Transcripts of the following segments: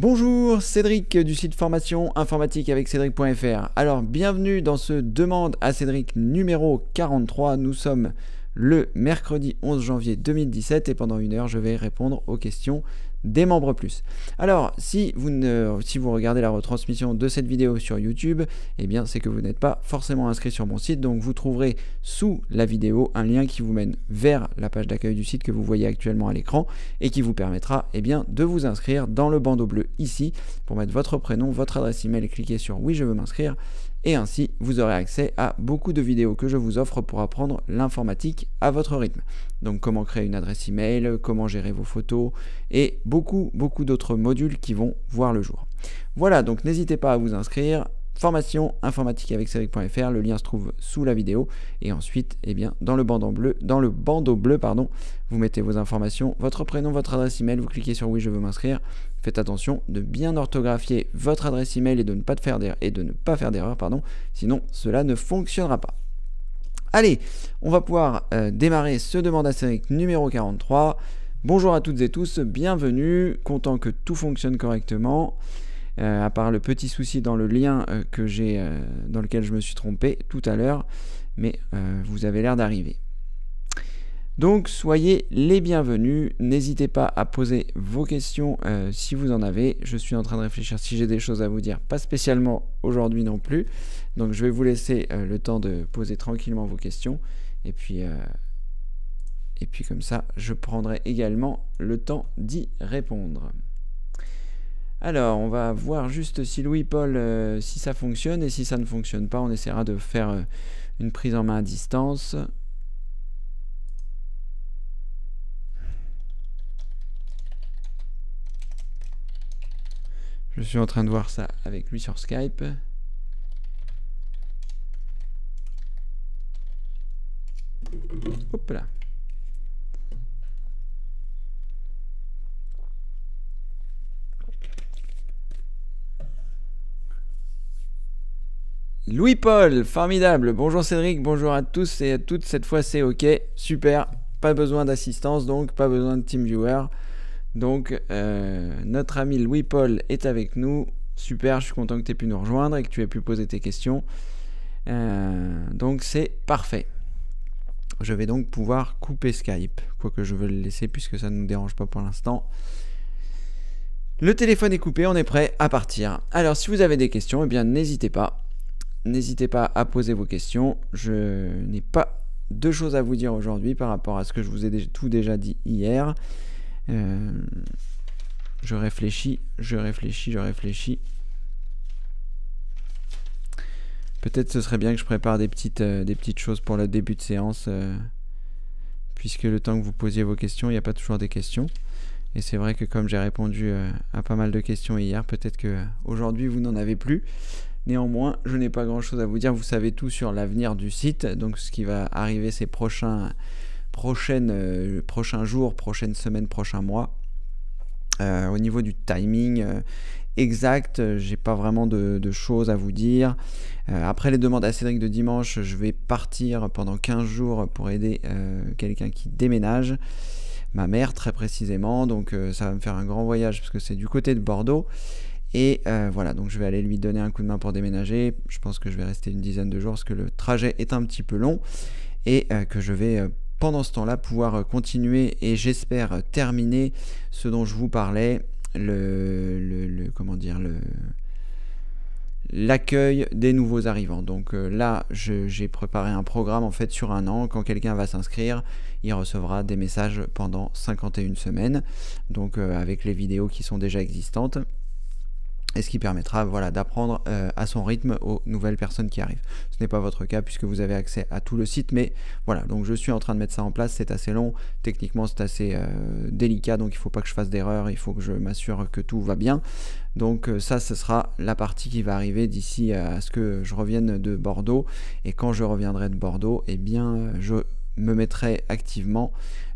Bonjour, Cédric du site formation informatique avec cédric.fr. Alors, bienvenue dans ce Demande à Cédric numéro 43. Nous sommes le mercredi 11 janvier 2017 et pendant une heure, je vais répondre aux questions des membres plus. Alors, si vous, si vous regardez la retransmission de cette vidéo sur YouTube, eh bien, c'est que vous n'êtes pas forcément inscrit sur mon site. Donc, vous trouverez sous la vidéo un lien qui vous mène vers la page d'accueil du site que vous voyez actuellement à l'écran et qui vous permettra, eh bien, de vous inscrire dans le bandeau bleu ici pour mettre votre prénom, votre adresse email et cliquer sur Oui, je veux m'inscrire et ainsi vous aurez accès à beaucoup de vidéos que je vous offre pour apprendre l'informatique à votre rythme. Donc comment créer une adresse email, comment gérer vos photos et beaucoup beaucoup d'autres modules qui vont voir le jour. Voilà, donc n'hésitez pas à vous inscrire formation informatique avec Cédric.fr, le lien se trouve sous la vidéo et ensuite eh bien dans le bandeau bleu, dans le bandeau bleu pardon, vous mettez vos informations, votre prénom, votre adresse email, vous cliquez sur oui je veux m'inscrire faites attention de bien orthographier votre adresse email et de ne pas, faire et de ne pas faire d'erreur, pardon, sinon cela ne fonctionnera pas. Allez, on va pouvoir euh, démarrer ce demande à numéro 43. Bonjour à toutes et tous, bienvenue, content que tout fonctionne correctement. Euh, à part le petit souci dans le lien euh, que j'ai dans lequel je me suis trompé tout à l'heure, mais vous avez l'air d'arriver. Donc soyez les bienvenus, n'hésitez pas à poser vos questions euh, si vous en avez. Je suis en train de réfléchir si j'ai des choses à vous dire, pas spécialement aujourd'hui non plus. Donc je vais vous laisser euh, le temps de poser tranquillement vos questions. Et puis, euh, et puis comme ça, je prendrai également le temps d'y répondre. Alors, on va voir juste si Louis-Paul, si ça fonctionne et si ça ne fonctionne pas, on essaiera de faire une prise en main à distance. Je suis en train de voir ça avec lui sur Skype. Hop là. Louis-Paul, formidable. Bonjour Cédric, bonjour à tous et à toutes. Cette fois c'est OK, super. Pas besoin d'assistance donc, pas besoin de TeamViewer. Donc euh, notre ami Louis-Paul est avec nous. Super, je suis content que tu aies pu nous rejoindre et que tu aies pu poser tes questions. Euh, donc c'est parfait. Je vais donc pouvoir couper Skype, quoique je veux le laisser puisque ça ne nous dérange pas pour l'instant. Le téléphone est coupé, on est prêt à partir. Alors si vous avez des questions, eh bien n'hésitez pas. N'hésitez pas à poser vos questions. Je n'ai pas deux choses à vous dire aujourd'hui par rapport à ce que je vous ai tout déjà dit hier. Euh, je réfléchis, je réfléchis, je réfléchis. Peut-être ce serait bien que je prépare des petites, euh, des petites choses pour le début de séance, euh, puisque le temps que vous posiez vos questions, il n'y a pas toujours des questions. Et c'est vrai que comme j'ai répondu à pas mal de questions hier, peut-être que aujourd'hui vous n'en avez plus. Néanmoins, je n'ai pas grand-chose à vous dire. Vous savez tout sur l'avenir du site, donc ce qui va arriver ces prochains prochaine, euh, prochains jours, prochaine semaine prochain mois. Euh, au niveau du timing euh, exact, j'ai pas vraiment de, choses à vous dire. après les demandes à Cédric de dimanche, je vais partir pendant 15 jours pour aider quelqu'un qui déménage. Ma mère très précisément, donc ça va me faire un grand voyage parce que c'est du côté de Bordeaux. Et voilà, donc je vais aller lui donner un coup de main pour déménager. Je pense que je vais rester une dizaine de jours parce que le trajet est un petit peu long et que je vais pendant ce temps-là pouvoir euh, continuer et j'espère euh, terminer ce dont je vous parlais, le, comment dire le l'accueil des nouveaux arrivants. Donc euh, là, j'ai préparé un programme en fait sur un an. Quand quelqu'un va s'inscrire, il recevra des messages pendant 51 semaines, donc avec les vidéos qui sont déjà existantes et ce qui permettra voilà, d'apprendre euh, à son rythme aux nouvelles personnes qui arrivent. Ce n'est pas votre cas puisque vous avez accès à tout le site, mais voilà, donc je suis en train de mettre ça en place, c'est assez long, techniquement c'est assez euh, délicat, donc il ne faut pas que je fasse d'erreur, il faut que je m'assure que tout va bien. Donc euh, ça, ce sera la partie qui va arriver d'ici à ce que je revienne de Bordeaux, et quand je reviendrai de Bordeaux, eh bien je me mettrai activement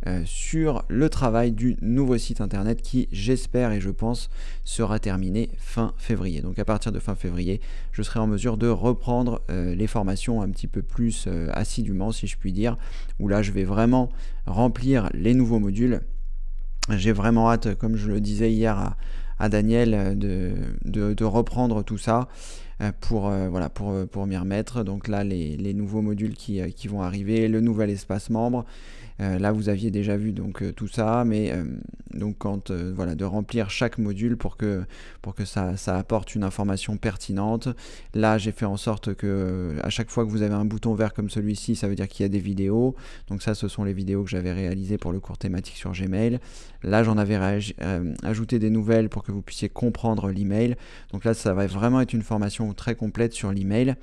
euh, sur le travail du nouveau site internet qui, j'espère et je pense, sera terminé fin février. Donc à partir de fin février, je serai en mesure de reprendre euh, les formations un petit peu plus euh, assidûment, si je puis dire, où là, je vais vraiment remplir les nouveaux modules. J'ai vraiment hâte, comme je le disais hier à, Daniel, de, reprendre tout ça pour, voilà, pour, m'y remettre. Donc là, les, nouveaux modules qui, qui, vont arriver, le nouvel espace membre euh, là, vous aviez déjà vu donc euh, tout ça, mais euh, donc quand voilà de remplir chaque module pour que ça, apporte une information pertinente. Là, j'ai fait en sorte que à chaque fois que vous avez un bouton vert comme celui-ci, ça veut dire qu'il y a des vidéos. Donc ça, ce sont les vidéos que j'avais réalisées pour le cours thématique sur Gmail. Là, j'en avais ajouté des nouvelles pour que vous puissiez comprendre l'email. Donc là, ça va vraiment être une formation très complète sur l'email.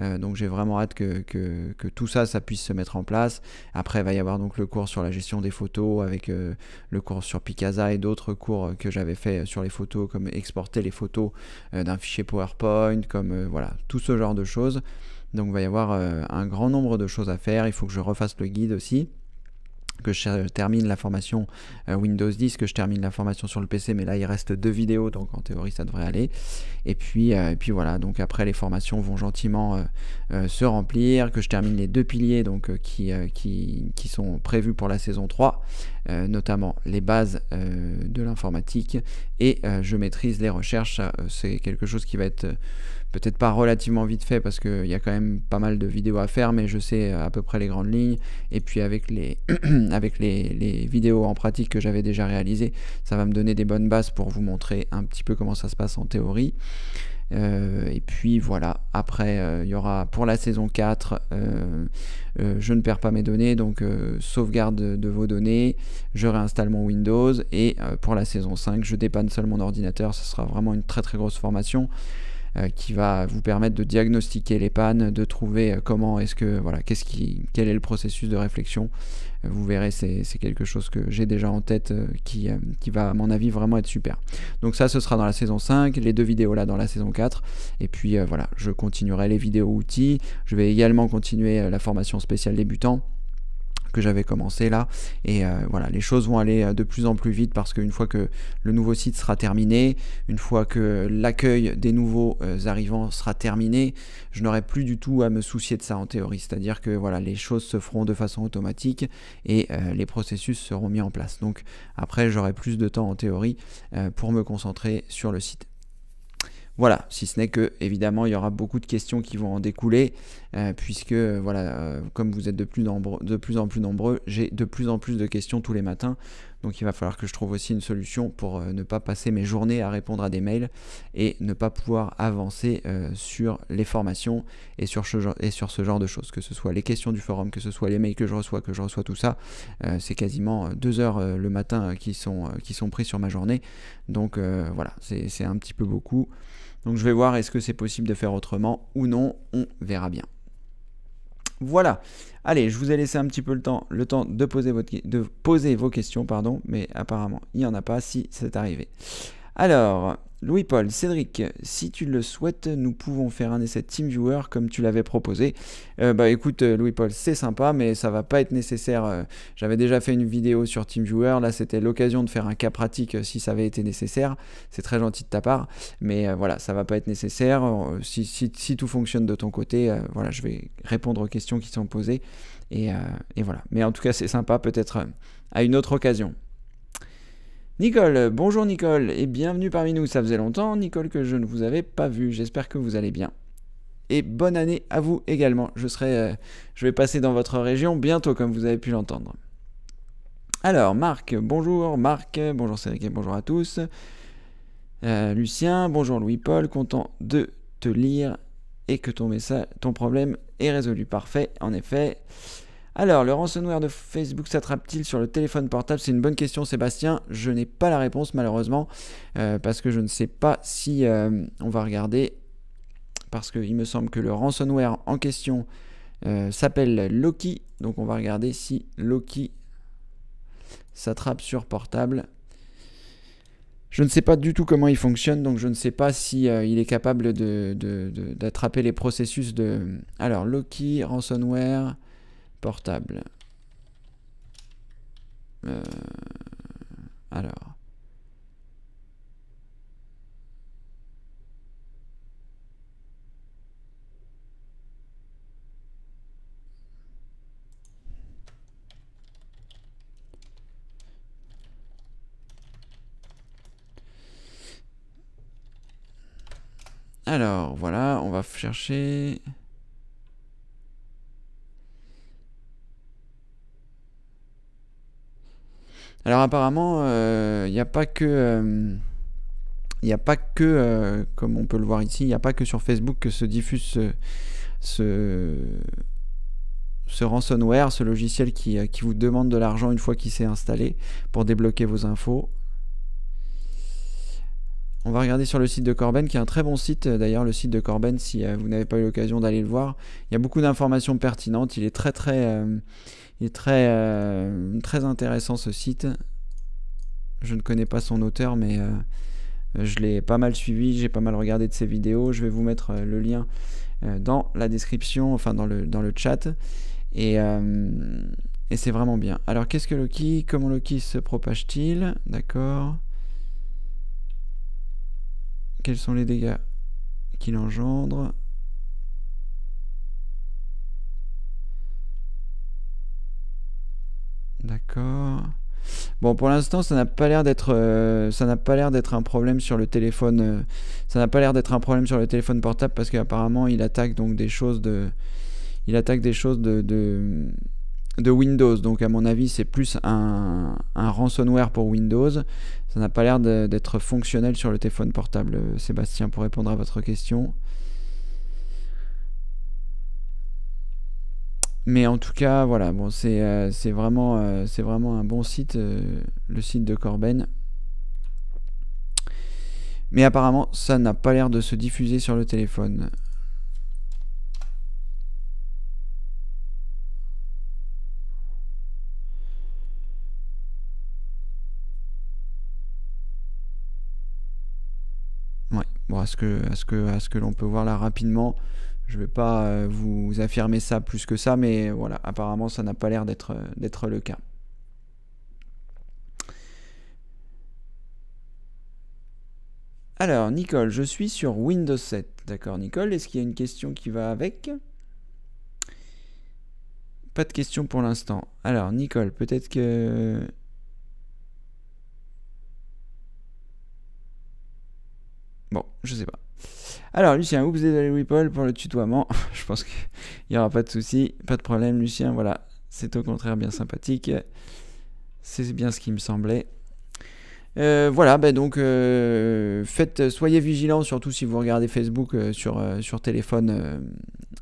Euh, donc j'ai vraiment hâte que, tout ça, ça puisse se mettre en place. Après, il va y avoir donc le cours sur la gestion des photos avec euh, le cours sur Picasa et d'autres cours euh, que j'avais fait sur les photos, comme exporter les photos d'un fichier PowerPoint, comme voilà, tout ce genre de choses. Donc il va y avoir un grand nombre de choses à faire. Il faut que je refasse le guide aussi que je termine la formation euh, Windows 10, que je termine la formation sur le PC, mais là il reste deux vidéos, donc en théorie ça devrait aller. Et puis, euh, et puis voilà, donc après les formations vont gentiment euh, se remplir, que je termine les deux piliers donc, qui, qui, qui, sont prévus pour la saison 3, notamment les bases de l'informatique, et je maîtrise les recherches, c'est quelque chose qui va être peut-être pas relativement vite fait parce qu'il y a quand même pas mal de vidéos à faire, mais je sais euh, à peu près les grandes lignes. Et puis avec les, avec les, vidéos en pratique que j'avais déjà réalisées, ça va me donner des bonnes bases pour vous montrer un petit peu comment ça se passe en théorie. Euh, et puis voilà, après euh, il y aura pour la saison 4, je ne perds pas mes données, donc sauvegarde de, vos données, je réinstalle mon Windows et pour la saison 5, je dépanne seulement mon ordinateur, ce sera vraiment une très très grosse formation. Euh, qui va vous permettre de diagnostiquer les pannes, de trouver euh, comment est-ce que voilà, qu'est-ce qui, quel est le processus de réflexion. Euh, vous verrez, c'est quelque chose que j'ai déjà en tête qui, qui va, à mon avis, vraiment être super. Donc ça, ce sera dans la saison 5, les deux vidéos là dans la saison 4. Et puis voilà, je continuerai les vidéos outils. Je vais également continuer la formation spéciale débutant j'avais commencé là. Et euh, voilà, les choses vont aller euh, de plus en plus vite parce qu'une fois que le nouveau site sera terminé, une fois que l'accueil des nouveaux euh, arrivants sera terminé, je n'aurai plus du tout à me soucier de ça en théorie. C'est-à-dire que voilà, les choses se feront de façon automatique et les processus seront mis en place. Donc après, j'aurai plus de temps en théorie pour me concentrer sur le site. Voilà, si ce n'est que évidemment il y aura beaucoup de questions qui vont en découler euh, puisque euh, voilà, euh, comme vous êtes de plus, en plus nombreux, j'ai de plus en plus de questions tous les matins. Donc il va falloir que je trouve aussi une solution pour ne pas passer mes journées à répondre à des mails et ne pas pouvoir avancer sur les formations et sur, ce genre, de choses, que ce soit les questions du forum, que ce soit les mails que je reçois, que je reçois tout ça. c'est quasiment deux heures le matin qui, sont, qui sont pris sur ma journée. Donc voilà, c'est un petit peu beaucoup. Donc je vais voir est-ce que c'est possible de faire autrement ou non, on verra bien. Voilà. Allez, je vous ai laissé un petit peu le temps, le temps de, poser votre, de poser vos questions, pardon, mais apparemment, il n'y en a pas si c'est arrivé. Alors, Louis-Paul, Cédric, si tu le souhaites, nous pouvons faire un essai TeamViewer comme tu l'avais proposé. Euh, bah écoute, euh, Louis-Paul, c'est sympa, mais ça va pas être nécessaire. Euh, j'avais déjà fait une vidéo sur TeamViewer. Là, c'était l'occasion de faire un cas pratique si ça avait été nécessaire. C'est très gentil de ta part, mais voilà, ça va pas être nécessaire. Si, tout fonctionne de ton côté, voilà, je vais répondre aux questions qui sont posées. et voilà. Mais en tout cas, c'est sympa, peut-être à une autre occasion. Nicole, bonjour Nicole et bienvenue parmi nous. Ça faisait longtemps, Nicole, que je ne vous avais pas vu. J'espère que vous allez bien. Et bonne année à vous également. Je serai, euh, je vais passer dans votre région bientôt, comme vous avez pu l'entendre. Alors, Marc, bonjour Marc, bonjour Cédric, bonjour à tous. Euh, Lucien, bonjour Louis-Paul, content de te lire et que ton message, ton problème est résolu. Parfait, en effet. Alors, le ransomware de Facebook s'attrape-t-il sur le téléphone portable C'est une bonne question, Sébastien. Je n'ai pas la réponse, malheureusement, euh, parce que je ne sais pas si euh, on va regarder. Parce qu'il me semble que le ransomware en question euh, s'appelle Loki. Donc, on va regarder si Loki s'attrape sur portable. Je ne sais pas du tout comment il fonctionne, donc je ne sais pas si il est capable d'attraper les processus de. Alors, Loki, ransomware. Portable. Euh, alors. Alors, voilà, on va chercher... Alors apparemment, il euh, n'y a pas que... il euh, n'y a pas que, euh, comme on peut le voir ici, il n'y a pas que sur Facebook que se diffuse ce, ce, ransomware, ce logiciel qui, vous demande de l'argent une fois qu'il s'est installé pour débloquer vos infos. On va regarder sur le site de Corben, qui est un très bon site. D'ailleurs, le site de Corben, si vous n'avez pas eu l'occasion d'aller le voir, il y a beaucoup d'informations pertinentes. Il est très très il est très, euh, très intéressant ce site. Je ne connais pas son auteur, mais euh, je l'ai pas mal suivi, j'ai pas mal regardé de ses vidéos. Je vais vous mettre euh, le lien dans la description, enfin dans le, dans le chat. Et, et c'est vraiment bien. Alors qu'est-ce que Loki Comment Loki se propage-t-il D'accord. Quels sont les dégâts qu'il engendre D'accord. Bon, pour l'instant, ça n'a pas l'air d'être, euh, ça n'a pas l'air d'être un problème sur le téléphone. Euh, ça n'a pas l'air d'être un problème sur le téléphone portable parce qu'apparemment, il attaque donc des choses de, il attaque des choses de, de, de Windows. Donc, à mon avis, c'est plus un, un, ransomware pour Windows. Ça n'a pas l'air d'être fonctionnel sur le téléphone portable. Euh, Sébastien, pour répondre à votre question. Mais en tout cas, voilà, bon, c'est euh, euh, vraiment, un bon site, euh, le site de Corben. Mais apparemment, ça n'a pas l'air de se diffuser sur le téléphone. Ouais, bon, à ce que l'on peut voir là rapidement. Je ne vais pas euh, vous affirmer ça plus que ça, mais voilà, apparemment ça n'a pas l'air d'être euh, le cas. Alors, Nicole, je suis sur Windows 7. D'accord, Nicole, est-ce qu'il y a une question qui va avec Pas de question pour l'instant. Alors, Nicole, peut-être que... Bon, je sais pas. Alors, Lucien, oups, désolé Whipple pour le tutoiement. Je pense qu'il n'y aura pas de souci, pas de problème, Lucien. Voilà, c'est au contraire bien sympathique. C'est bien ce qui me semblait. Euh, voilà, ben donc euh, faites, soyez vigilants, surtout si vous regardez Facebook euh, sur téléphone,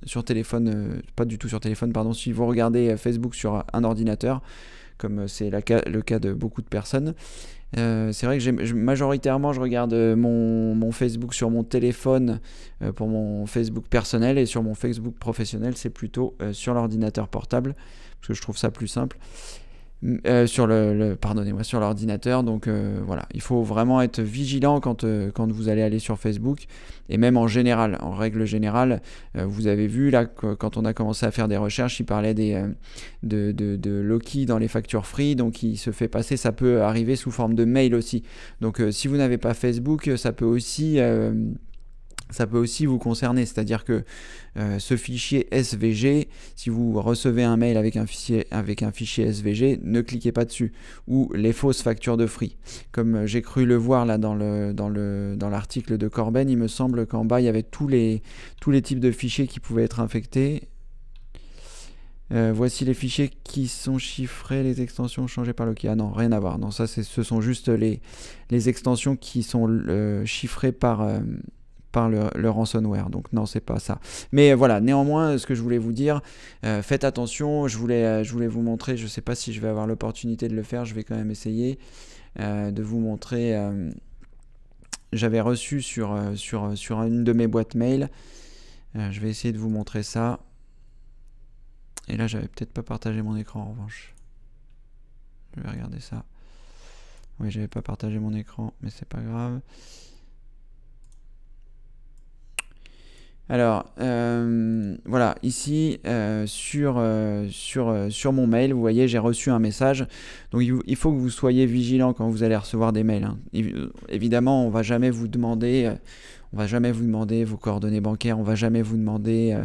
sur téléphone, pas du tout sur téléphone, pardon, si vous regardez Facebook sur un ordinateur, comme c'est le cas de beaucoup de personnes. Euh, c'est vrai que majoritairement, je regarde euh, mon, Facebook sur mon téléphone euh, pour mon Facebook personnel et sur mon Facebook professionnel, c'est plutôt sur l'ordinateur portable parce que je trouve ça plus simple. Euh, sur le, pardonnez-moi sur l'ordinateur donc euh, voilà il faut vraiment être vigilant quand, euh, quand vous allez aller sur Facebook et même en général en règle générale vous avez vu là quand on a commencé à faire des recherches il parlait des de, de, de, Loki dans les factures free donc il se fait passer ça peut arriver sous forme de mail aussi donc si vous n'avez pas Facebook ça peut aussi ça peut aussi vous concerner, c'est-à-dire que euh, ce fichier SVG, si vous recevez un mail avec un, fichier, avec un fichier SVG, ne cliquez pas dessus, ou les fausses factures de free. Comme euh, j'ai cru le voir là dans l'article le, dans le, dans de Corben, il me semble qu'en bas il y avait tous les, tous les types de fichiers qui pouvaient être infectés, euh, voici les fichiers qui sont chiffrés, les extensions changées par le... Ah non, rien à voir. Non, ça, ce sont juste les, les extensions qui sont chiffrées par, le, ransomware. Donc non, c'est pas ça. Mais euh, voilà, néanmoins, ce que je voulais vous dire, euh, faites attention. Je voulais, euh, je voulais vous montrer. Je sais pas si je vais avoir l'opportunité de le faire. Je vais quand même essayer de vous montrer. J'avais reçu sur, sur, sur une de mes boîtes mail. je vais essayer de vous montrer ça. Et là, j'avais peut-être pas partagé mon écran en revanche. Je vais regarder ça. Oui, j'avais pas partagé mon écran, mais c'est pas grave. Alors, euh, voilà, ici, euh, euh, sur, mon mail, vous voyez, j'ai reçu un message. Donc, il faut que vous soyez vigilant quand vous allez recevoir des mails. Hein. Évidemment, on va jamais vous demander... on va jamais vous demander vos coordonnées bancaires, on va jamais vous demander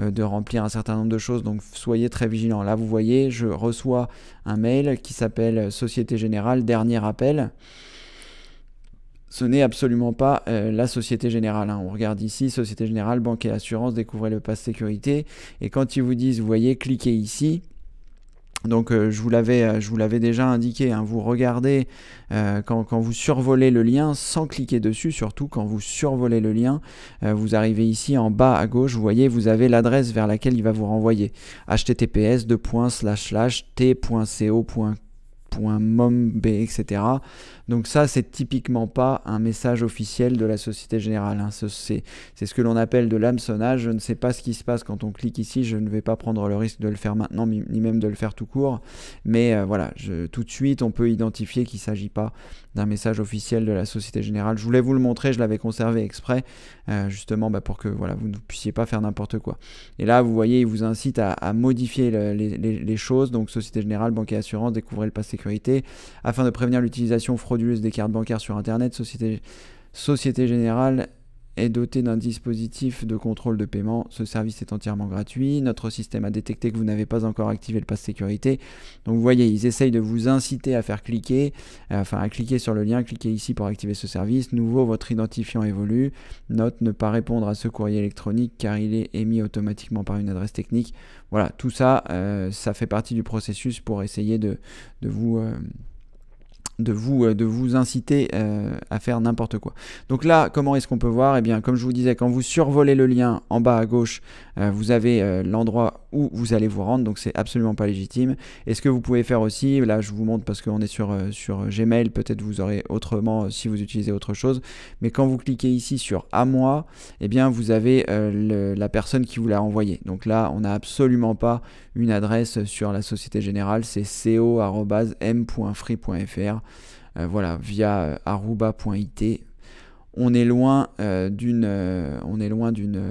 de remplir un certain nombre de choses, donc soyez très vigilant. Là, vous voyez, je reçois un mail qui s'appelle Société Générale, dernier appel ce n'est absolument pas euh, la Société Générale. Hein. On regarde ici Société Générale, Banque et Assurance, découvrez le pass sécurité. Et quand ils vous disent, vous voyez, cliquez ici. Donc euh, euh, je vous l'avais, déjà indiqué. Hein. vous regardez quand, vous survolez le lien sans cliquer dessus, surtout quand vous survolez le lien, vous arrivez ici en bas à gauche. Vous voyez, vous avez l'adresse vers laquelle il va vous renvoyer. https://t.co.com MOMB, etc. Donc ça, c'est typiquement pas un message officiel de la Société Générale. Hein. C'est ce que l'on appelle de l'hameçonnage. Je ne sais pas ce qui se passe quand on clique ici. Je ne vais pas prendre le risque de le faire maintenant, ni même de le faire tout court. Mais euh, voilà, tout de suite, on peut identifier qu'il ne s'agit pas d'un message officiel de la Société Générale. Je voulais vous le montrer, je l'avais conservé exprès, euh, justement bah, pour que voilà, vous ne puissiez pas faire n'importe quoi. Et là, vous voyez, il vous incite à, modifier les, choses. Donc Société Générale, Banque et Assurance, découvrez le pass sécurité. Afin de prévenir l'utilisation frauduleuse des cartes bancaires sur Internet, Société... Société Générale est doté d'un dispositif de contrôle de paiement. Ce service est entièrement gratuit. Notre système a détecté que vous n'avez pas encore activé le pass sécurité. Donc vous voyez, ils essayent de vous inciter à faire cliquer, euh, enfin à cliquer sur le lien, cliquez ici pour activer ce service. Nouveau, votre identifiant évolue. Note ne pas répondre à ce courrier électronique car il est émis automatiquement par une adresse technique. Voilà, tout ça, euh, ça fait partie du processus pour essayer de, vous... Euh, de vous, euh, de vous inciter euh, à faire n'importe quoi. Donc là, comment est-ce qu'on peut voir Eh bien, comme je vous disais, quand vous survolez le lien en bas à gauche, euh, vous avez l'endroit où vous allez vous rendre, donc c'est absolument pas légitime. Et ce que vous pouvez faire aussi, là je vous montre parce qu'on est sur, sur Gmail, peut-être vous aurez autrement si vous utilisez autre chose, mais quand vous cliquez ici sur à moi, eh bien vous avez la personne qui vous l'a envoyé. Donc là, on n'a absolument pas une adresse sur la Société Générale, c'est co.m.free.fr euh, voilà, via euh, aruba.it. Euh, on est loin d'une on est loin d'une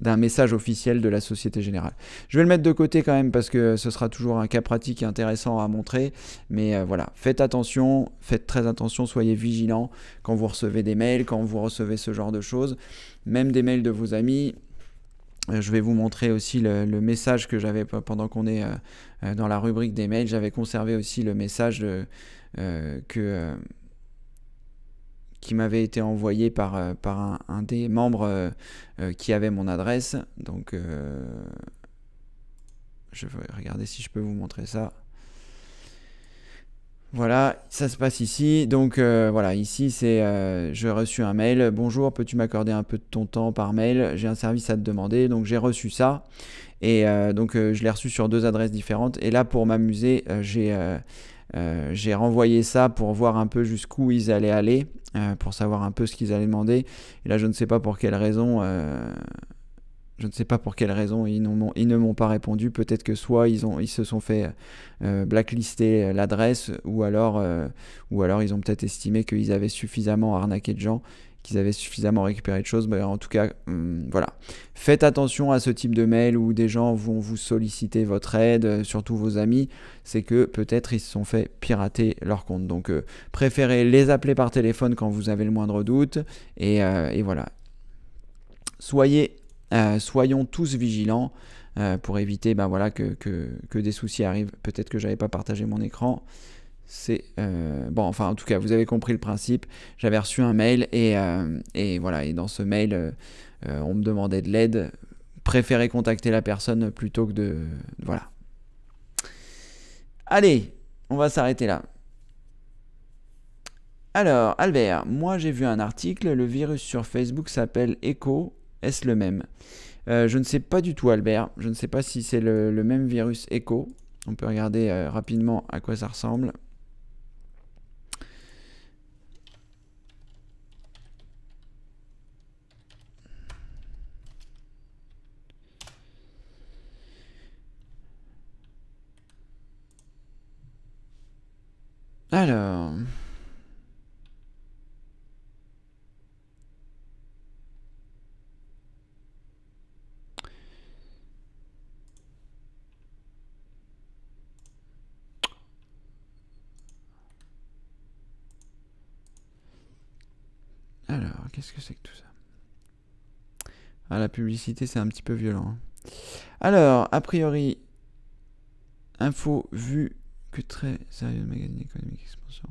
d'un message officiel de la Société Générale. Je vais le mettre de côté quand même parce que ce sera toujours un cas pratique et intéressant à montrer. Mais voilà, faites attention, faites très attention, soyez vigilants quand vous recevez des mails, quand vous recevez ce genre de choses, même des mails de vos amis. Euh, je vais vous montrer aussi le, message que j'avais pendant qu'on est euh, euh, dans la rubrique des mails. J'avais conservé aussi le message que, qui m'avait été envoyé par, par un, un, des membres qui avait mon adresse. Donc, je vais regarder si je peux vous montrer ça. Voilà, ça se passe ici. Donc euh, voilà, ici c'est je euh, j'ai reçu un mail. Bonjour, peux-tu m'accorder un peu de ton temps par mail J'ai un service à te demander. Donc j'ai reçu ça. Et euh, donc je l'ai reçu sur deux adresses différentes. Et là pour m'amuser, j'ai renvoyé ça pour voir un peu jusqu'où ils allaient aller, pour savoir un peu ce qu'ils allaient demander. Et là je ne sais pas pour quelle raison je ne sais pas pour quelle raison ils, ne m'ont pas répondu. Peut-être que soit ils, se sont fait euh, blacklister l'adresse, ou, alors, euh, ou alors ils ont peut-être estimé qu'ils avaient suffisamment arnaqué de gens, qu'ils avaient suffisamment récupéré de choses. Mais en tout cas, hum, voilà. Faites attention à ce type de mail où des gens vont vous solliciter votre aide, euh, surtout vos amis. C'est que peut-être ils se sont fait pirater leur compte. Donc préférez les appeler par téléphone quand vous avez le moindre doute. et voilà. Soyez euh, soyons tous vigilants euh, pour éviter ben, voilà, que, des soucis arrivent. Peut-être que je n'avais pas partagé mon écran. C'est euh, bon, enfin en tout cas, vous avez compris le principe. J'avais reçu un mail et, et, voilà, et dans ce mail, on me demandait de l'aide. Préférez contacter la personne plutôt que de voilà. Allez, on va s'arrêter là. Alors, Albert, moi j'ai vu un article, le virus sur Facebook s'appelle Echo, est-ce le même euh, Je ne sais pas du tout, Albert. Je ne sais pas si c'est le, même virus Echo. On peut regarder euh, rapidement à quoi ça ressemble. Alors... Ah, la publicité, c'est un petit peu violent. Hein. Alors, a priori, info vu que très sérieux magazine économique expansion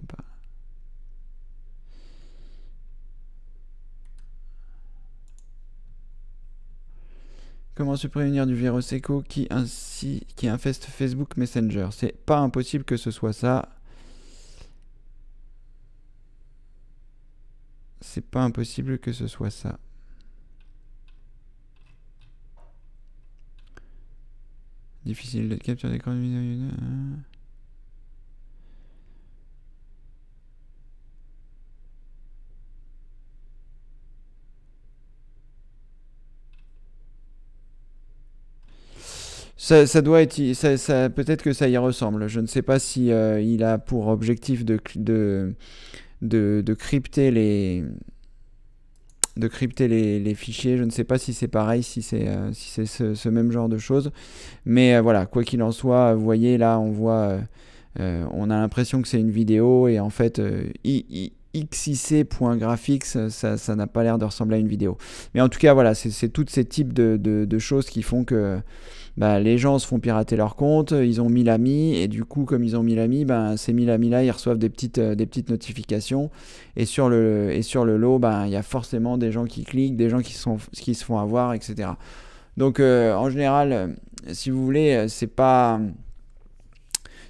Comment se prévenir du virus éco qui, ainsi, qui infeste Facebook Messenger C'est pas impossible que ce soit ça. C'est pas impossible que ce soit ça. Difficile de capturer des de Ça, ça, doit être, peut-être que ça y ressemble. Je ne sais pas si euh, il a pour objectif de, de, de, de crypter les, de crypter les, fichiers. Je ne sais pas si c'est pareil, si c'est euh, ce, même genre de choses. Mais euh, voilà, quoi qu'il en soit, vous voyez là, on voit, euh, on a l'impression que c'est une vidéo et en fait, xic.graphics, ça n'a pas l'air de ressembler à une vidéo. Mais en tout cas, voilà, c'est tous ces types de choses qui font que bah, les gens se font pirater leur compte, euh, ils ont 1000 amis, et du coup, comme ils ont 1000 amis, ben ces 1000 amis-là, ils reçoivent des petites, euh, des petites notifications, et sur le, et sur le lot, bah, il y a forcément des gens qui cliquent, des gens qui, sont, qui se font avoir, etc. Donc, euh, en général, si vous voulez, c'est pas...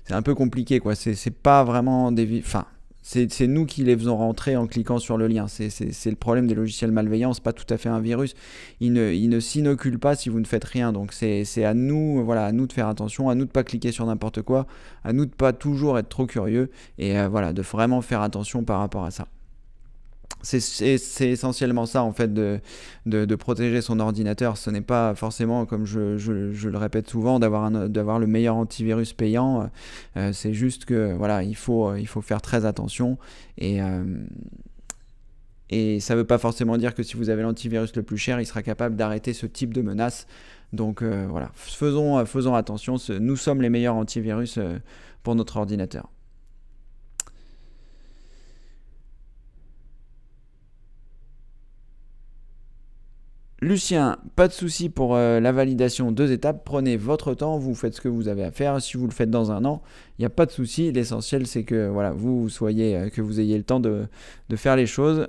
C'est un peu compliqué, quoi. C'est pas vraiment des... Enfin, c'est nous qui les faisons rentrer en cliquant sur le lien. C'est le problème des logiciels malveillants, n'est pas tout à fait un virus. Ils ne, s'inoculent pas si vous ne faites rien. Donc c'est à nous, voilà, à nous de faire attention, à nous de pas cliquer sur n'importe quoi, à nous de pas toujours être trop curieux et euh, voilà, de vraiment faire attention par rapport à ça c'est essentiellement ça en fait de, protéger son ordinateur. Ce n'est pas forcément, comme je, le répète souvent, d'avoir le meilleur antivirus payant. Euh, c'est juste que voilà, il faut, euh, il faut faire très attention et euh, et ça ne veut pas forcément dire que si vous avez l'antivirus le plus cher, il sera capable d'arrêter ce type de menace. Donc voilà, faisons, faisons attention. Nous sommes les meilleurs antivirus pour notre ordinateur. Lucien, pas de souci pour euh, la validation, deux étapes, prenez votre temps, vous faites ce que vous avez à faire, si vous le faites dans un an, il n'y a pas de souci, l'essentiel c'est que voilà, vous soyez, euh, que vous ayez le temps de, faire les choses.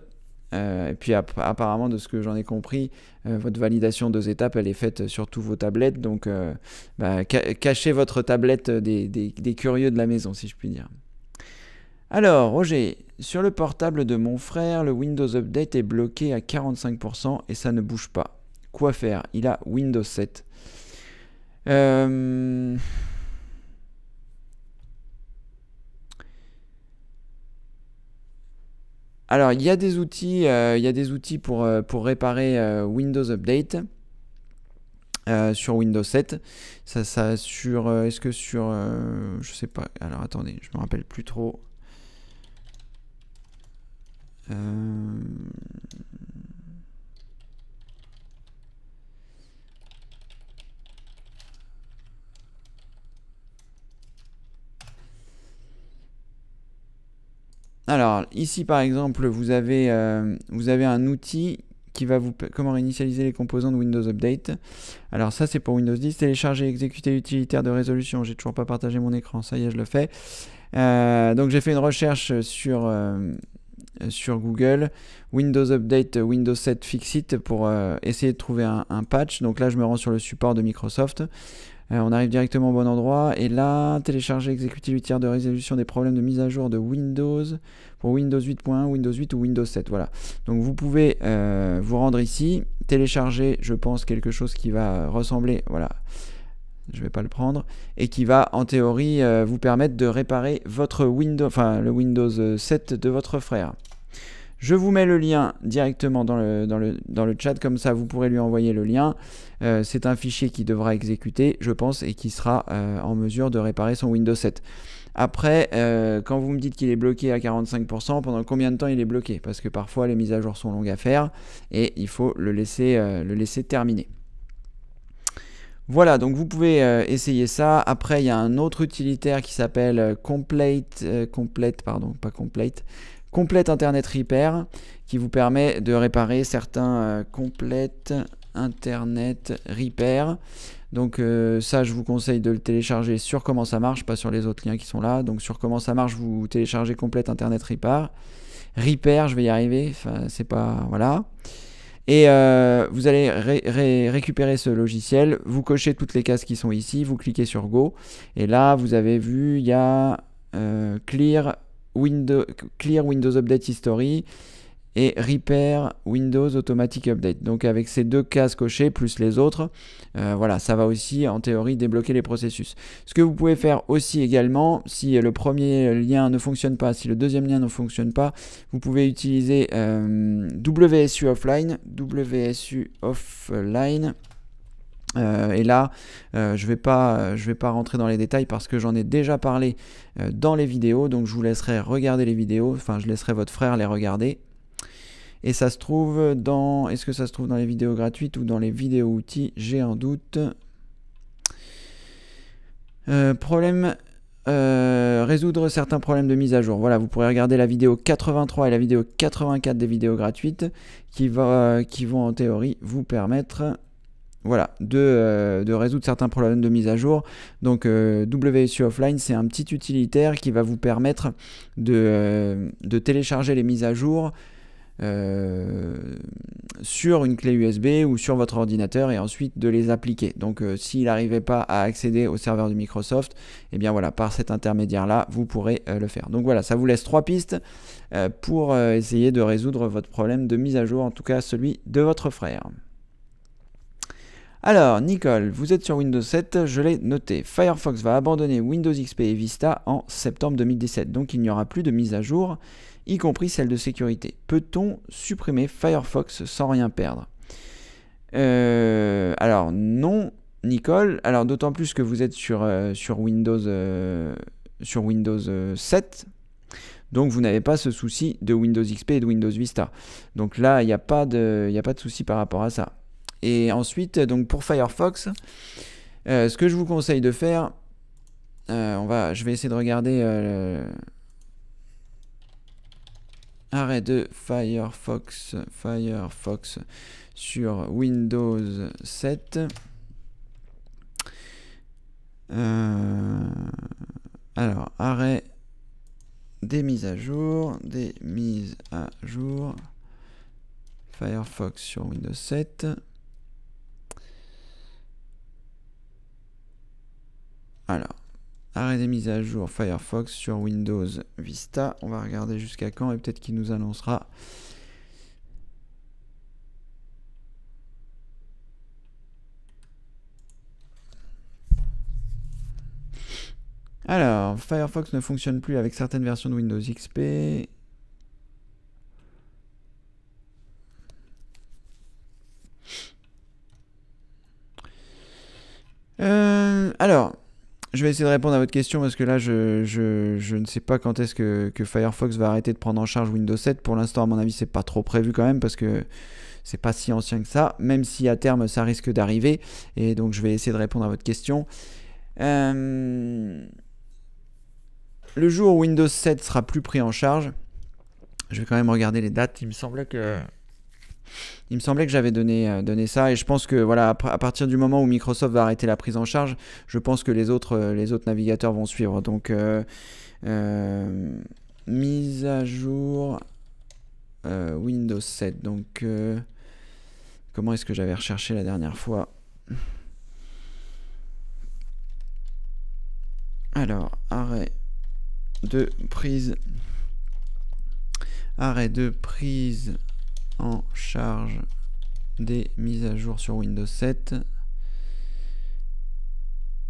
Euh, et puis apparemment de ce que j'en ai compris, votre validation deux étapes, elle est faite sur tous vos tablettes, donc bah, cachez votre tablette des curieux de la maison, si je puis dire. Alors, Roger, sur le portable de mon frère, le Windows Update est bloqué à 45% et ça ne bouge pas. Quoi faire Il a Windows 7. Euh, alors, il y a des outils, euh, il y des outils pour, euh, pour réparer Windows Update. sur Windows 7. Ça, ça est-ce que sur, je sais pas. Alors attendez, je me rappelle plus trop. Euh, alors, ici par exemple, vous avez, euh, vous avez un outil qui va vous comment réinitialiser les composants de Windows Update. Alors ça c'est pour Windows 10, télécharger et exécuter l'utilitaire de résolution. J'ai toujours pas partagé mon écran, ça y est, je le fais. Euh, donc j'ai fait une recherche sur, euh, sur Google, Windows Update, euh, Windows 7 Fixit pour euh, essayer de trouver un, patch. Donc là, je me rends sur le support de Microsoft. on arrive directement au bon endroit. Et là, télécharger, exécuter le tiers de résolution des problèmes de mise à jour de Windows pour Windows 8.1, Windows 8 ou Windows 7. Voilà. Donc vous pouvez vous rendre ici, télécharger, je pense, quelque chose qui va ressembler. Voilà je ne vais pas le prendre, et qui va en théorie euh, vous permettre de réparer votre Windows, enfin le Windows 7 euh, de votre frère. Je vous mets le lien directement dans le, dans le, chat, comme ça vous pourrez lui envoyer le lien. Euh, c'est un fichier qui devra exécuter, je pense, et qui sera en mesure de réparer son Windows 7. Après, quand vous me dites qu'il est bloqué à 45%, pendant combien de temps il est bloqué Parce que parfois les mises à jour sont longues à faire et il faut le laisser, le laisser terminer. Voilà, donc vous pouvez euh, essayer ça. Après, il y a un autre utilitaire qui s'appelle euh, euh, Complete, pardon, pas Internet Repair, qui vous permet de réparer certains complètes Complete Internet Repair. Donc ça, je vous conseille de le télécharger sur comment ça marche, pas sur les autres liens qui sont là. Donc sur comment ça marche, vous téléchargez Complete Internet Repair. Repair, je vais y arriver. Enfin, c'est pas voilà. Et euh, vous allez récupérer ce logiciel, vous cochez toutes les cases qui sont ici, vous cliquez sur Go. Et là, vous avez vu, il y a euh, clear, clear Windows Update History et Repair Windows Automatic Update. Donc avec ces deux cases cochées plus les autres, euh, voilà, ça va aussi en théorie débloquer les processus. Ce que vous pouvez faire aussi également, si le premier lien ne fonctionne pas, si le deuxième lien ne fonctionne pas, vous pouvez utiliser euh, WSU Offline, WSU Offline. Euh, et là, je ne vais, pas, vais pas rentrer dans les détails parce que j'en ai déjà parlé dans les vidéos, donc je vous laisserai regarder les vidéos, enfin je laisserai votre frère les regarder, et ça se trouve dans. Est-ce que ça se trouve dans les vidéos gratuites ou dans les vidéos outils J'ai un doute. Euh, problème. Euh, résoudre certains problèmes de mise à jour. Voilà, vous pourrez regarder la vidéo 83 et la vidéo 84 des vidéos gratuites qui, va, qui vont en théorie vous permettre voilà, de, euh, résoudre certains problèmes de mise à jour. Donc WSU Offline, c'est un petit utilitaire qui va vous permettre de, de télécharger les mises à jour euh, sur une clé USB ou sur votre ordinateur et ensuite de les appliquer. Donc euh, s'il n'arrivait pas à accéder au serveur de Microsoft, eh bien voilà, par cet intermédiaire là, vous pourrez euh, le faire. Donc voilà, ça vous laisse trois pistes pour essayer de résoudre votre problème de mise à jour, en tout cas celui de votre frère. Alors, Nicole, vous êtes sur Windows 7, je l'ai noté. Firefox va abandonner Windows XP et Vista en septembre 2017, donc il n'y aura plus de mise à jour y compris celle de sécurité. Peut-on supprimer Firefox sans rien perdre euh, Alors non, Nicole. Alors d'autant plus que vous êtes sur, euh, sur Windows, euh, sur Windows 7. Donc vous n'avez pas ce souci de Windows XP et de Windows Vista. Donc là, il n'y a, pas de, a pas de souci par rapport à ça. Et ensuite, donc pour Firefox, ce que je vous conseille de faire, on va, je vais essayer de regarder arrêt de Firefox, Firefox sur Windows 7. Euh, alors, arrêt des mises à jour, des mises à jour, Firefox sur Windows 7. Alors, Arrêt des mises à jour Firefox sur Windows Vista. On va regarder jusqu'à quand et peut-être qu'il nous annoncera. Alors, Firefox ne fonctionne plus avec certaines versions de Windows XP. Euh, alors, je vais essayer de répondre à votre question parce que là, je, ne sais pas quand est-ce que, Firefox va arrêter de prendre en charge Windows 7. Pour l'instant, à mon avis, c'est pas trop prévu quand même parce que c'est pas si ancien que ça, même si à terme ça risque d'arriver. Et donc, je vais essayer de répondre à votre question. Euh, le jour où Windows 7 sera plus pris en charge, je vais quand même regarder les dates. Il me semblait que il me semblait que j'avais donné, euh, donné ça et je pense que voilà, à, partir du moment où Microsoft va arrêter la prise en charge, je pense que les autres, euh, les autres navigateurs vont suivre. Donc, euh, mise à jour Windows 7. Donc, comment est-ce que j'avais recherché la dernière fois Alors, arrêt de prise. Arrêt de prise en charge des mises à jour sur Windows 7.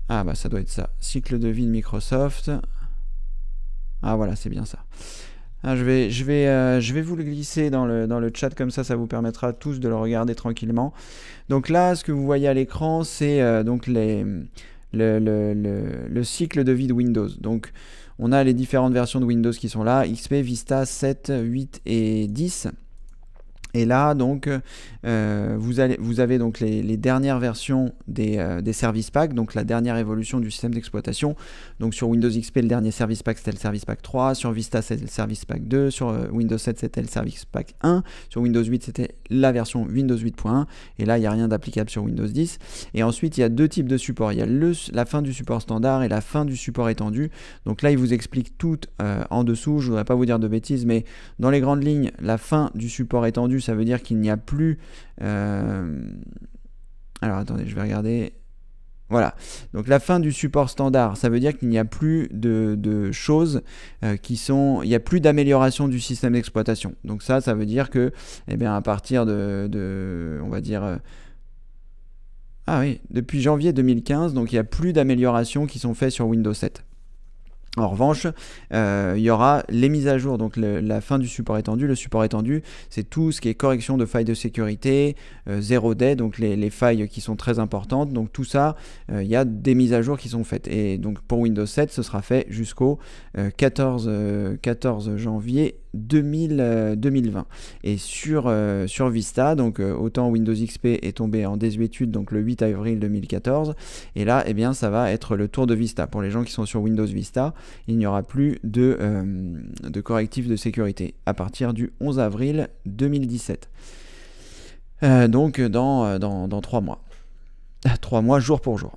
Ah bah ça doit être ça. Cycle de vie de Microsoft. Ah voilà, c'est bien ça. Ah, je, vais, je, vais, euh, je vais vous le glisser dans le, dans le chat comme ça, ça vous permettra tous de le regarder tranquillement. Donc là, ce que vous voyez à l'écran, c'est euh, donc le, le, cycle de vie de Windows. Donc on a les différentes versions de Windows qui sont là, XP, Vista, 7, 8 et 10. Et là, donc, euh, euh, vous, avez donc les, dernières versions euh, des, services packs, donc la dernière évolution du système d'exploitation. Donc sur Windows XP, le dernier service pack c'était le service pack 3, sur Vista c'était le service pack 2, sur euh, Windows 7 c'était le service pack 1, sur Windows 8 c'était la version Windows 8.1, et là il n'y a rien d'applicable sur Windows 10. Et ensuite il y a deux types de supports, il y a la fin du support standard et la fin du support étendu. Donc là il vous explique tout en dessous, je ne voudrais pas vous dire de bêtises, mais dans les grandes lignes, la fin du support étendu, ça veut dire qu'il n'y a plus euh, alors attendez, je vais regarder. Voilà. Donc la fin du support standard, ça veut dire qu'il n'y a plus de, choses euh, qui sont, il n'y a plus d'amélioration du système d'exploitation. Donc ça, ça veut dire que, eh bien, à partir de, on va dire. Euh, ah oui, depuis janvier 2015, donc il n'y a plus d'améliorations qui sont faites sur Windows 7. En revanche, euh, il y aura les mises à jour, donc la fin du support étendu. Le support étendu, c'est tout ce qui est correction de failles de sécurité, 0 euh, zéro day, donc les, failles qui sont très importantes. Donc tout ça, euh, il y a des mises à jour qui sont faites. Et donc pour Windows 7, ce sera fait jusqu'au 14, janvier 2020. Et sur, sur Vista, donc autant Windows XP est tombé en désuétude donc le 8 avril 2014, et là, eh bien, ça va être le tour de Vista. Pour les gens qui sont sur Windows Vista, il n'y aura plus de, euh, de correctif de sécurité à partir du 11 avril 2017. Euh, donc dans, euh, trois dans 3 mois. trois mois jour pour jour.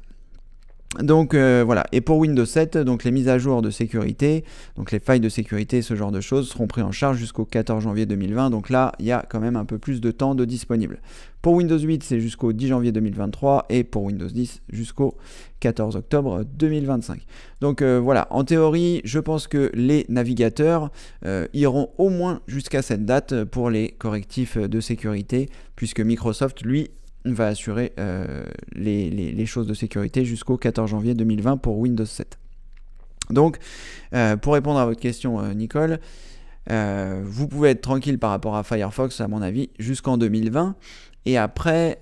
Donc euh, voilà, et pour Windows 7, donc les mises à jour de sécurité, donc les failles de sécurité, ce genre de choses seront prises en charge jusqu'au 14 janvier 2020. Donc là, il y a quand même un peu plus de temps de disponible. Pour Windows 8, c'est jusqu'au 10 janvier 2023 et pour Windows 10 jusqu'au 14 octobre 2025. Donc euh, voilà, en théorie, je pense que les navigateurs euh, iront au moins jusqu'à cette date pour les correctifs de sécurité puisque Microsoft lui va assurer euh, les, choses de sécurité jusqu'au 14 janvier 2020 pour Windows 7. Donc, euh, pour répondre à votre question, euh, Nicole, vous pouvez être tranquille par rapport à Firefox, à mon avis, jusqu'en 2020. Et après,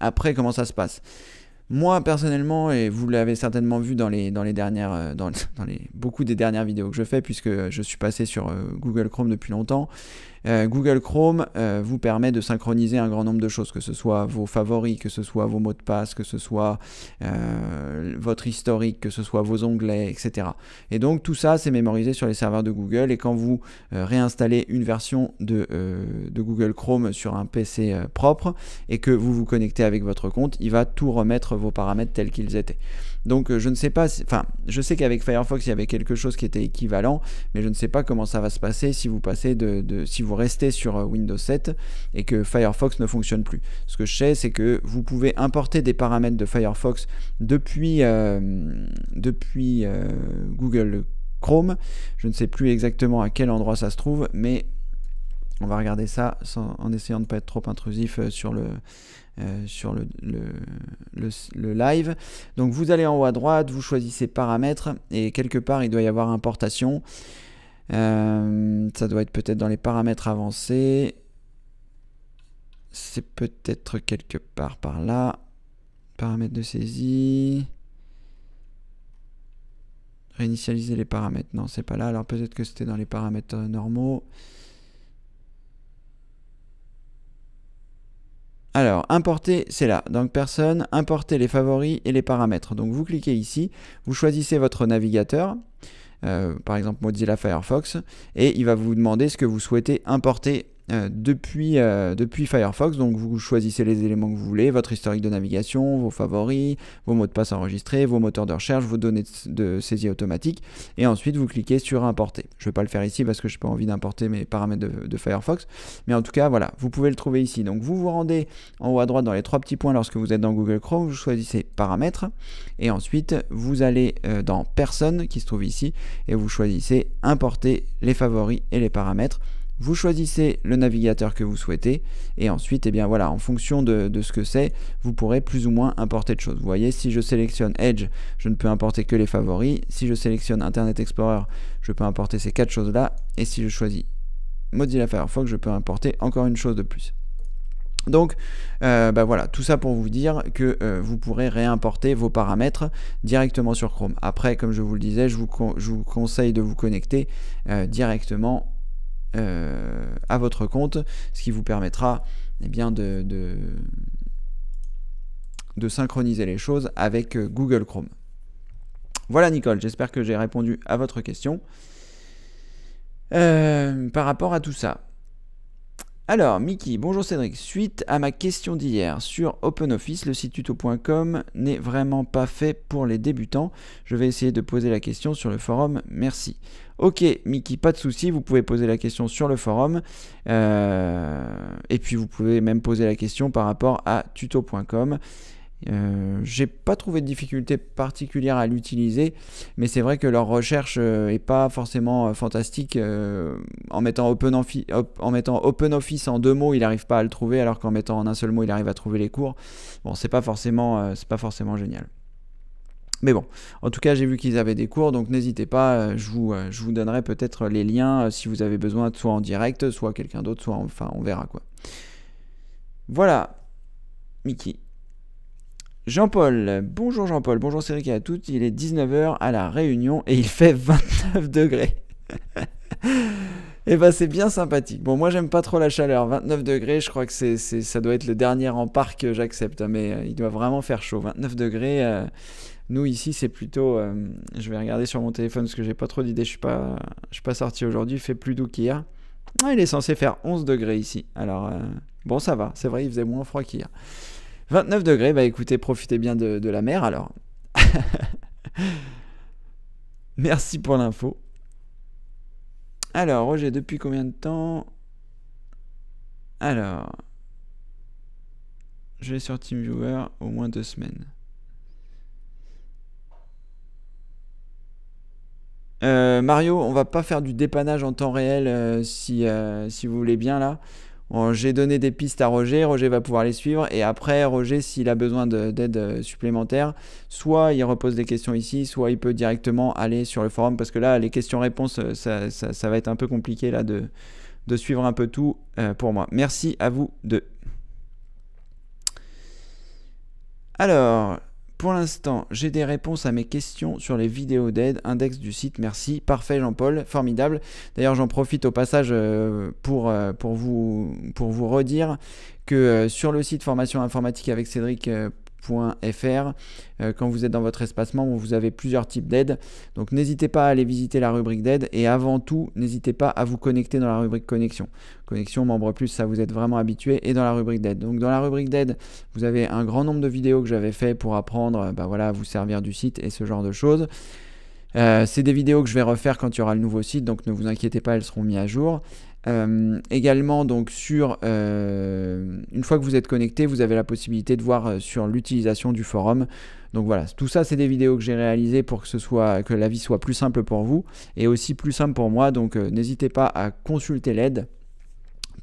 après, comment ça se passe moi personnellement, et vous l'avez certainement vu dans les, dernières, dans, beaucoup des dernières vidéos que je fais, puisque je suis passé sur Google Chrome depuis longtemps, euh, Google Chrome euh, vous permet de synchroniser un grand nombre de choses, que ce soit vos favoris, que ce soit vos mots de passe, que ce soit euh, votre historique, que ce soit vos onglets, etc. Et donc tout ça, c'est mémorisé sur les serveurs de Google. Et quand vous réinstallez une version de, Google Chrome sur un PC propre et que vous vous connectez avec votre compte, il va tout remettre vos paramètres tels qu'ils étaient. Donc euh, je ne sais pas, enfin je sais qu'avec Firefox il y avait quelque chose qui était équivalent, mais je ne sais pas comment ça va se passer si vous passez de, si vous restez sur euh, Windows 7 et que Firefox ne fonctionne plus. Ce que je sais, c'est que vous pouvez importer des paramètres de Firefox depuis euh, depuis Google Chrome. Je ne sais plus exactement à quel endroit ça se trouve, mais on va regarder ça en essayant de ne pas être trop intrusif sur le, euh, sur le, live. Donc vous allez en haut à droite, vous choisissez paramètres et quelque part il doit y avoir importation. Euh, ça doit être peut-être dans les paramètres avancés. C'est peut-être quelque part par là. Paramètres de saisie. Réinitialiser les paramètres. Non, c'est pas là. Alors peut-être que c'était dans les paramètres euh, normaux. Alors, importer, c'est là. Donc, personne, importer les favoris et les paramètres. Donc, vous cliquez ici, vous choisissez votre navigateur, euh, par exemple Mozilla Firefox, et il va vous demander ce que vous souhaitez importer euh, euh, depuis, Firefox. Donc vous choisissez les éléments que vous voulez, votre historique de navigation, vos favoris, vos mots de passe enregistrés, vos moteurs de recherche, vos données de, saisie automatique. Et ensuite vous cliquez sur importer. Je ne vais pas le faire ici parce que je n'ai pas envie d'importer mes paramètres de, Firefox. Mais en tout cas voilà, vous pouvez le trouver ici. Donc vous vous rendez en haut à droite dans les trois petits points lorsque vous êtes dans Google Chrome, vous choisissez paramètres. Et ensuite vous allez euh, dans personne qui se trouve ici et vous choisissez importer les favoris et les paramètres. Vous choisissez le navigateur que vous souhaitez et ensuite, eh bien voilà, en fonction de, ce que c'est, vous pourrez plus ou moins importer de choses. Vous voyez, si je sélectionne Edge, je ne peux importer que les favoris. Si je sélectionne Internet Explorer, je peux importer ces quatre choses-là. Et si je choisis Mozilla Firefox, je peux importer encore une chose de plus. Donc euh, bah voilà, tout ça pour vous dire que euh, vous pourrez réimporter vos paramètres directement sur Chrome. Après, comme je vous le disais, je vous, vous conseille de vous connecter euh, directement euh, à votre compte, ce qui vous permettra eh bien, de, synchroniser les choses avec euh, Google Chrome. Voilà Nicole, j'espère que j'ai répondu à votre question euh, par rapport à tout ça. Alors, Mickey, bonjour Cédric. Suite à ma question d'hier sur OpenOffice, le site tuto.com n'est vraiment pas fait pour les débutants. Je vais essayer de poser la question sur le forum. Merci. Ok, Mickey, pas de souci, vous pouvez poser la question sur le forum. Euh, et puis vous pouvez même poser la question par rapport à tuto.com. Euh, j'ai pas trouvé de difficulté particulière à l'utiliser, mais c'est vrai que leur recherche euh, est pas forcément euh, fantastique. en, mettant open en mettant Open Office en deux mots, il n'arrive pas à le trouver, alors qu'en mettant en un seul mot, il arrive à trouver les cours. Bon, c'est pas forcément, pas forcément génial. Mais bon, en tout cas, j'ai vu qu'ils avaient des cours, donc n'hésitez pas, euh, je vous, euh, je vous donnerai peut-être les liens euh, si vous avez besoin, soit en direct, soit quelqu'un d'autre, soit enfin, on verra quoi. Voilà, Mickey. Jean-Paul, bonjour Jean-Paul, bonjour Cédric et à toutes, il est 19h à La Réunion et il fait 29 degrés. Et eh ben c'est bien sympathique. Bon moi j'aime pas trop la chaleur, 29 degrés, je crois que c'est, ça doit être le dernier rempart que j'accepte, mais il doit vraiment faire chaud, 29 degrés. Nous ici, c'est plutôt, euh, je vais regarder sur mon téléphone parce que j'ai pas trop d'idées, je suis pas, je suis pas sorti aujourd'hui, il fait plus doux qu'hier. Ah, il est censé faire 11 degrés ici. Alors euh, bon, ça va, c'est vrai, il faisait moins froid qu'hier. 29 degrés, bah écoutez, profitez bien de, la mer alors. Merci pour l'info. Alors, Roger, depuis combien de temps Alors, j'ai sur TeamViewer au moins deux semaines. Euh, Mario, on va pas faire du dépannage en temps réel euh, si, euh, si, vous voulez bien là. J'ai donné des pistes à Roger, Roger va pouvoir les suivre et après Roger s'il a besoin d'aide supplémentaire, soit il repose des questions ici, soit il peut directement aller sur le forum parce que là les questions-réponses ça, va être un peu compliqué là de, de suivre un peu tout pour moi. Merci à vous deux. Alors, pour l'instant, j'ai des réponses à mes questions sur les vidéos d'aide, index du site, merci. Parfait Jean-Paul, formidable. D'ailleurs, j'en profite au passage euh, pour, euh, pour, vous, pour vous redire que euh, sur le site formation informatique avec Cédric euh, quand vous êtes dans votre espace membre, vous avez plusieurs types d'aide. Donc n'hésitez pas à aller visiter la rubrique d'aide et avant tout, n'hésitez pas à vous connecter dans la rubrique connexion. Connexion, membre plus, ça vous êtes vraiment habitué et dans la rubrique d'aide. Donc dans la rubrique d'aide, vous avez un grand nombre de vidéos que j'avais fait pour apprendre euh, bah voilà, à vous servir du site et ce genre de choses. Euh, c'est des vidéos que je vais refaire quand il y aura le nouveau site, donc ne vous inquiétez pas, elles seront mises à jour. Euh, également, donc sur euh, une fois que vous êtes connecté, vous avez la possibilité de voir euh, sur l'utilisation du forum. Donc voilà, tout ça, c'est des vidéos que j'ai réalisées pour que ce soit que la vie soit plus simple pour vous et aussi plus simple pour moi. Donc n'hésitez pas à consulter l'aide.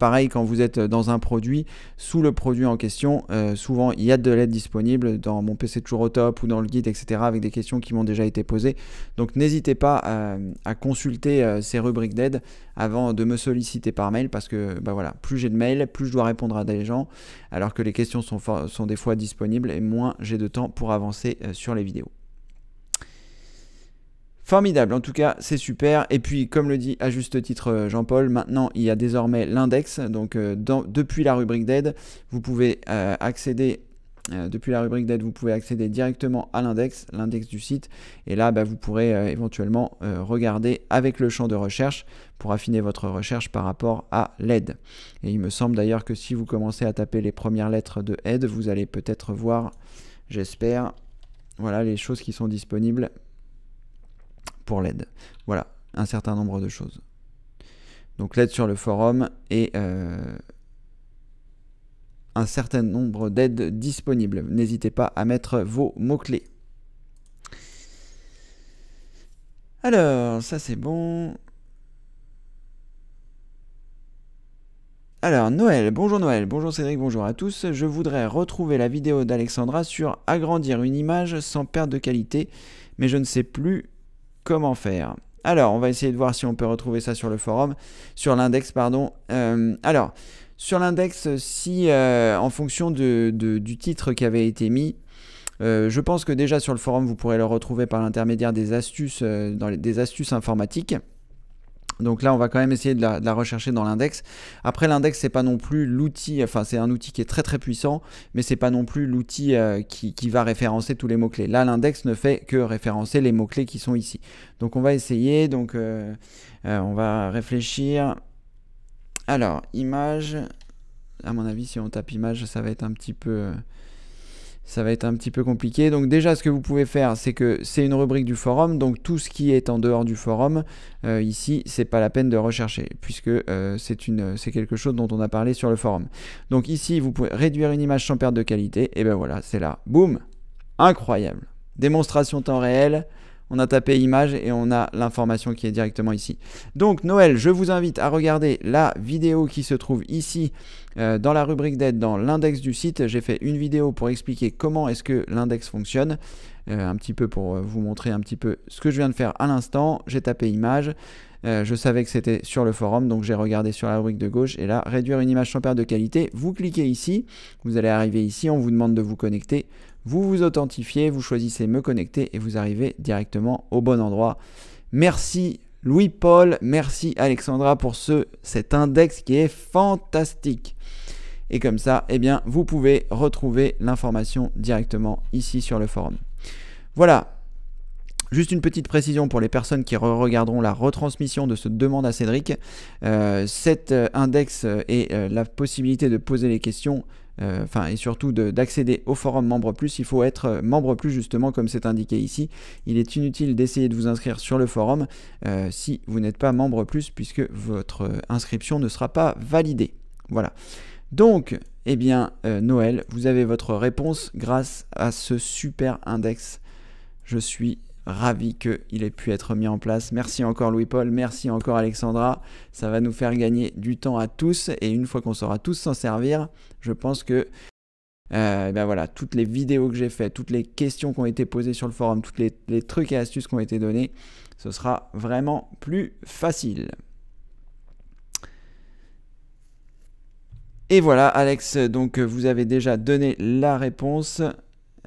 Pareil, quand vous êtes euh, dans un produit, sous le produit en question, euh, souvent il y a de l'aide disponible dans mon PC toujours au top ou dans le guide, etc., avec des questions qui m'ont déjà été posées. Donc n'hésitez pas euh, à, consulter ces rubriques d'aide avant de me solliciter par mail parce que bah voilà, plus j'ai de mails, plus je dois répondre à des gens, alors que les questions sont, sont des fois disponibles et moins j'ai de temps pour avancer sur les vidéos. Formidable, en tout cas, c'est super. Et puis, comme le dit à juste titre euh, Jean-Paul, maintenant il y a désormais l'index. Donc, euh, depuis la rubrique d'aide, vous pouvez euh, accéder depuis la rubrique d'aide, vous pouvez accéder directement à l'index, l'index du site. Et là, bah, vous pourrez éventuellement regarder avec le champ de recherche pour affiner votre recherche par rapport à l'aide. Et il me semble d'ailleurs que si vous commencez à taper les premières lettres de aide, vous allez peut-être voir, j'espère, voilà les choses qui sont disponibles l'aide. Voilà, un certain nombre de choses. Donc l'aide sur le forum et euh, un certain nombre d'aides disponibles. N'hésitez pas à mettre vos mots-clés. Alors, ça c'est bon. Alors Noël, bonjour Noël, bonjour Cédric, bonjour à tous. Je voudrais retrouver la vidéo d'Alexandra sur agrandir une image sans perte de qualité, mais je ne sais plus comment faire. Alors, on va essayer de voir si on peut retrouver ça sur le forum, sur l'index, pardon. Euh, alors, sur l'index, si euh, en fonction du titre qui avait été mis, euh, je pense que déjà sur le forum, vous pourrez le retrouver par l'intermédiaire des des astuces informatiques. Donc là, on va quand même essayer de la, rechercher dans l'index. Après, l'index, c'est pas non plus l'outil, enfin, c'est un outil qui est très très puissant, mais c'est pas non plus l'outil euh, qui, va référencer tous les mots-clés. Là, l'index ne fait que référencer les mots-clés qui sont ici. Donc on va essayer, donc euh, euh, on va réfléchir. Alors, image, à mon avis, si on tape image, ça va être un petit peu ça va être un petit peu compliqué. Donc déjà, ce que vous pouvez faire, c'est que c'est une rubrique du forum, donc tout ce qui est en dehors du forum, euh, ici, c'est pas la peine de rechercher, puisque euh, c'est quelque chose dont on a parlé sur le forum. Donc ici, vous pouvez réduire une image sans perte de qualité, et ben voilà, c'est là. Boum Incroyable Démonstration temps réel, on a tapé image et on a l'information qui est directement ici. Donc Noël, je vous invite à regarder la vidéo qui se trouve ici euh, dans la rubrique d'aide dans l'index du site. J'ai fait une vidéo pour expliquer comment est-ce que l'index fonctionne. Euh, un petit peu pour euh, vous montrer un petit peu ce que je viens de faire à l'instant. J'ai tapé image. je savais que c'était sur le forum, donc j'ai regardé sur la rubrique de gauche et là, réduire une image sans perte de qualité. Vous cliquez ici, vous allez arriver ici, on vous demande de vous connecter. Vous vous authentifiez, vous choisissez me connecter et vous arrivez directement au bon endroit. Merci Louis-Paul, merci Alexandra pour ce, cet index qui est fantastique. Et comme ça, eh bien, vous pouvez retrouver l'information directement ici sur le forum. Voilà. Juste une petite précision pour les personnes qui regarderont la retransmission de ce demande à Cédric. Euh, cet euh, index et euh, la possibilité de poser les questions euh, enfin et surtout d'accéder au forum membre plus, il faut être euh, membre plus justement comme c'est indiqué ici. Il est inutile d'essayer de vous inscrire sur le forum euh, si vous n'êtes pas membre plus puisque votre inscription ne sera pas validée. Voilà. Donc, eh bien, Noël, vous avez votre réponse grâce à ce super index. Je suis ravi qu'il ait pu être mis en place. Merci encore Louis-Paul, merci encore Alexandra. Ça va nous faire gagner du temps à tous et une fois qu'on saura tous s'en servir, je pense que euh, ben voilà, toutes les vidéos que j'ai faites, toutes les questions qui ont été posées sur le forum, tous les, trucs et astuces qui ont été donnés, ce sera vraiment plus facile. Et voilà, Alex, donc vous avez déjà donné la réponse.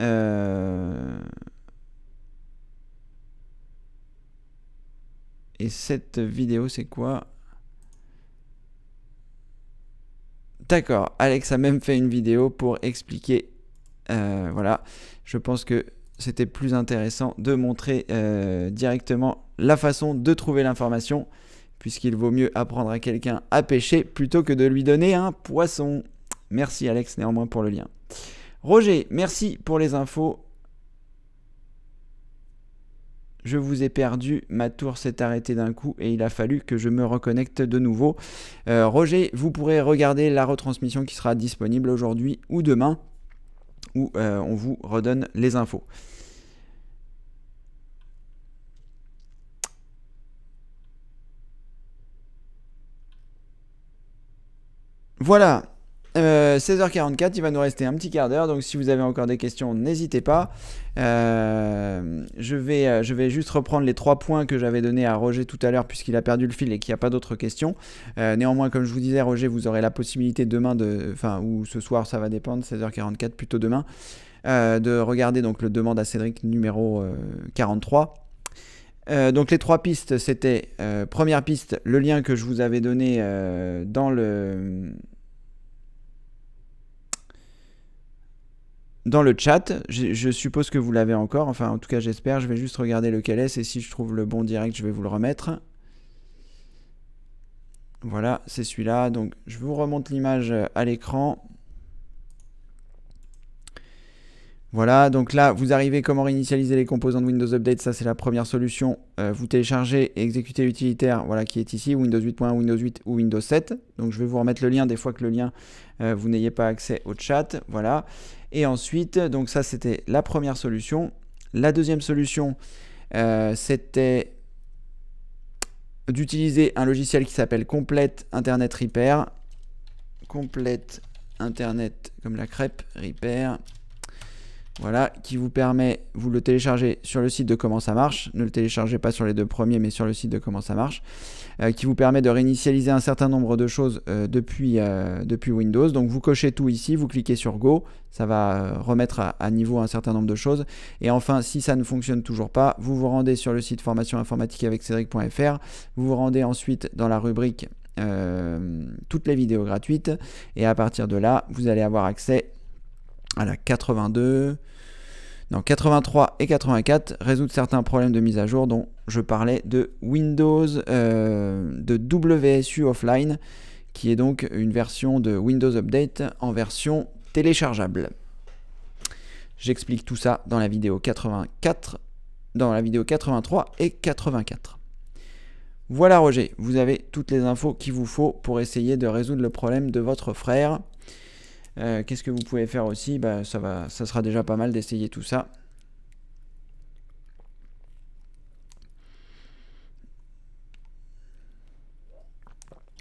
Euh... Et cette vidéo, c'est quoi D'accord, Alex a même fait une vidéo pour expliquer. Euh, voilà, je pense que c'était plus intéressant de montrer euh, directement la façon de trouver l'information, puisqu'il vaut mieux apprendre à quelqu'un à pêcher plutôt que de lui donner un poisson. Merci Alex néanmoins pour le lien. Roger, merci pour les infos je vous ai perdu, ma tour s'est arrêtée d'un coup et il a fallu que je me reconnecte de nouveau. Euh, Roger, vous pourrez regarder la retransmission qui sera disponible aujourd'hui ou demain, où euh, on vous redonne les infos. Voilà, 16h44, euh, il va nous rester un petit quart d'heure, donc si vous avez encore des questions, n'hésitez pas. Euh, je, vais, euh, je vais juste reprendre les trois points que j'avais donnés à Roger tout à l'heure, puisqu'il a perdu le fil et qu'il n'y a pas d'autres questions. néanmoins, comme je vous disais, Roger, vous aurez la possibilité demain, de, enfin, ou ce soir, ça va dépendre, 16h44, plutôt demain, de regarder donc le demande à Cédric numéro 43. donc les trois pistes, c'était première piste, le lien que je vous avais donné dans le dans le chat. Je, suppose que vous l'avez encore. Enfin, en tout cas, j'espère. Je vais juste regarder lequel est. Et si je trouve le bon direct, je vais vous le remettre. Voilà, c'est celui-là. Donc, je vous remonte l'image à l'écran. Voilà, donc là, vous arrivez comment réinitialiser les composants de Windows Update. Ça, c'est la première solution. Euh, vous téléchargez et exécutez l'utilitaire voilà, qui est ici, Windows 8.1, Windows 8 ou Windows 7. Donc, je vais vous remettre le lien des fois que le lien, euh, vous n'ayez pas accès au chat. Voilà. Et ensuite, donc ça c'était la première solution. La deuxième solution, euh, c'était d'utiliser un logiciel qui s'appelle Complete Internet Repair. Complete Internet comme la crêpe Repair. Voilà, qui vous permet, vous le téléchargez sur le site de comment ça marche. Ne le téléchargez pas sur les deux premiers, mais sur le site de comment ça marche. Euh, qui vous permet de réinitialiser un certain nombre de choses euh, depuis, euh, depuis Windows. Donc vous cochez tout ici, vous cliquez sur Go, ça va remettre à, niveau un certain nombre de choses. Et enfin, si ça ne fonctionne toujours pas, vous vous rendez sur le site formation informatique avec Cédric.fr, vous vous rendez ensuite dans la rubrique toutes les vidéos gratuites. Et à partir de là, vous allez avoir accès à la 82, dans 83 et 84, résoudre certains problèmes de mise à jour dont je parlais de Windows, euh, de WSU Offline, qui est donc une version de Windows Update en version téléchargeable. J'explique tout ça dans la vidéo 84, dans la vidéo 83 et 84. Voilà Roger, vous avez toutes les infos qu'il vous faut pour essayer de résoudre le problème de votre frère. Euh, qu'est-ce que vous pouvez faire aussi bah, ça, va, ça sera déjà pas mal d'essayer tout ça.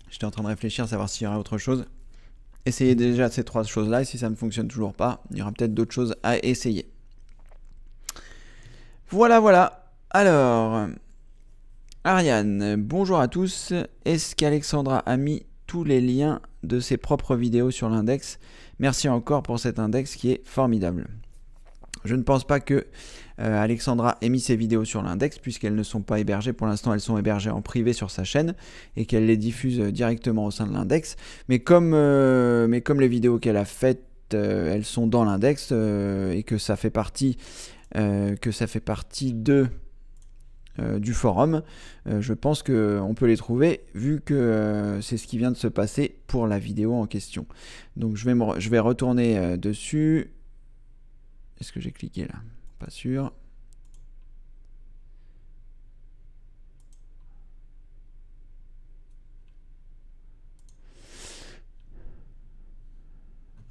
J'étais en train de réfléchir, savoir s'il y aurait autre chose. Essayez déjà ces trois choses-là, et si ça ne fonctionne toujours pas, il y aura peut-être d'autres choses à essayer. Voilà, voilà. Alors, Ariane, bonjour à tous. Est-ce qu'Alexandra a mis les liens de ses propres vidéos sur l'index. Merci encore pour cet index qui est formidable. Je ne pense pas que euh, Alexandra ait mis ses vidéos sur l'index puisqu'elles ne sont pas hébergées. Pour l'instant, elles sont hébergées en privé sur sa chaîne et qu'elle les diffuse euh, directement au sein de l'index. Mais, comme, euh, mais comme les vidéos qu'elle a faites, elles sont dans l'index et que ça fait partie, que ça fait partie de euh, du forum. Euh, je pense qu'on peut les trouver vu que euh, c'est ce qui vient de se passer pour la vidéo en question. Donc je vais, je vais retourner dessus. Est-ce que j'ai cliqué là Pas sûr.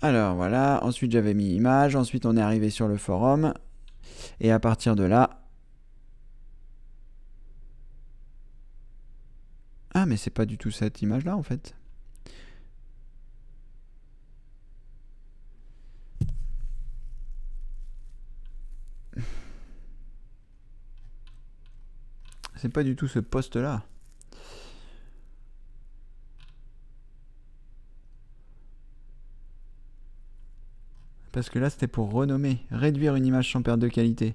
Alors voilà, ensuite j'avais mis image, ensuite on est arrivé sur le forum, et à partir de là, Ah, mais c'est pas du tout cette image-là, en fait. C'est pas du tout ce poste-là. Parce que là, c'était pour renommer, réduire une image sans perte de qualité.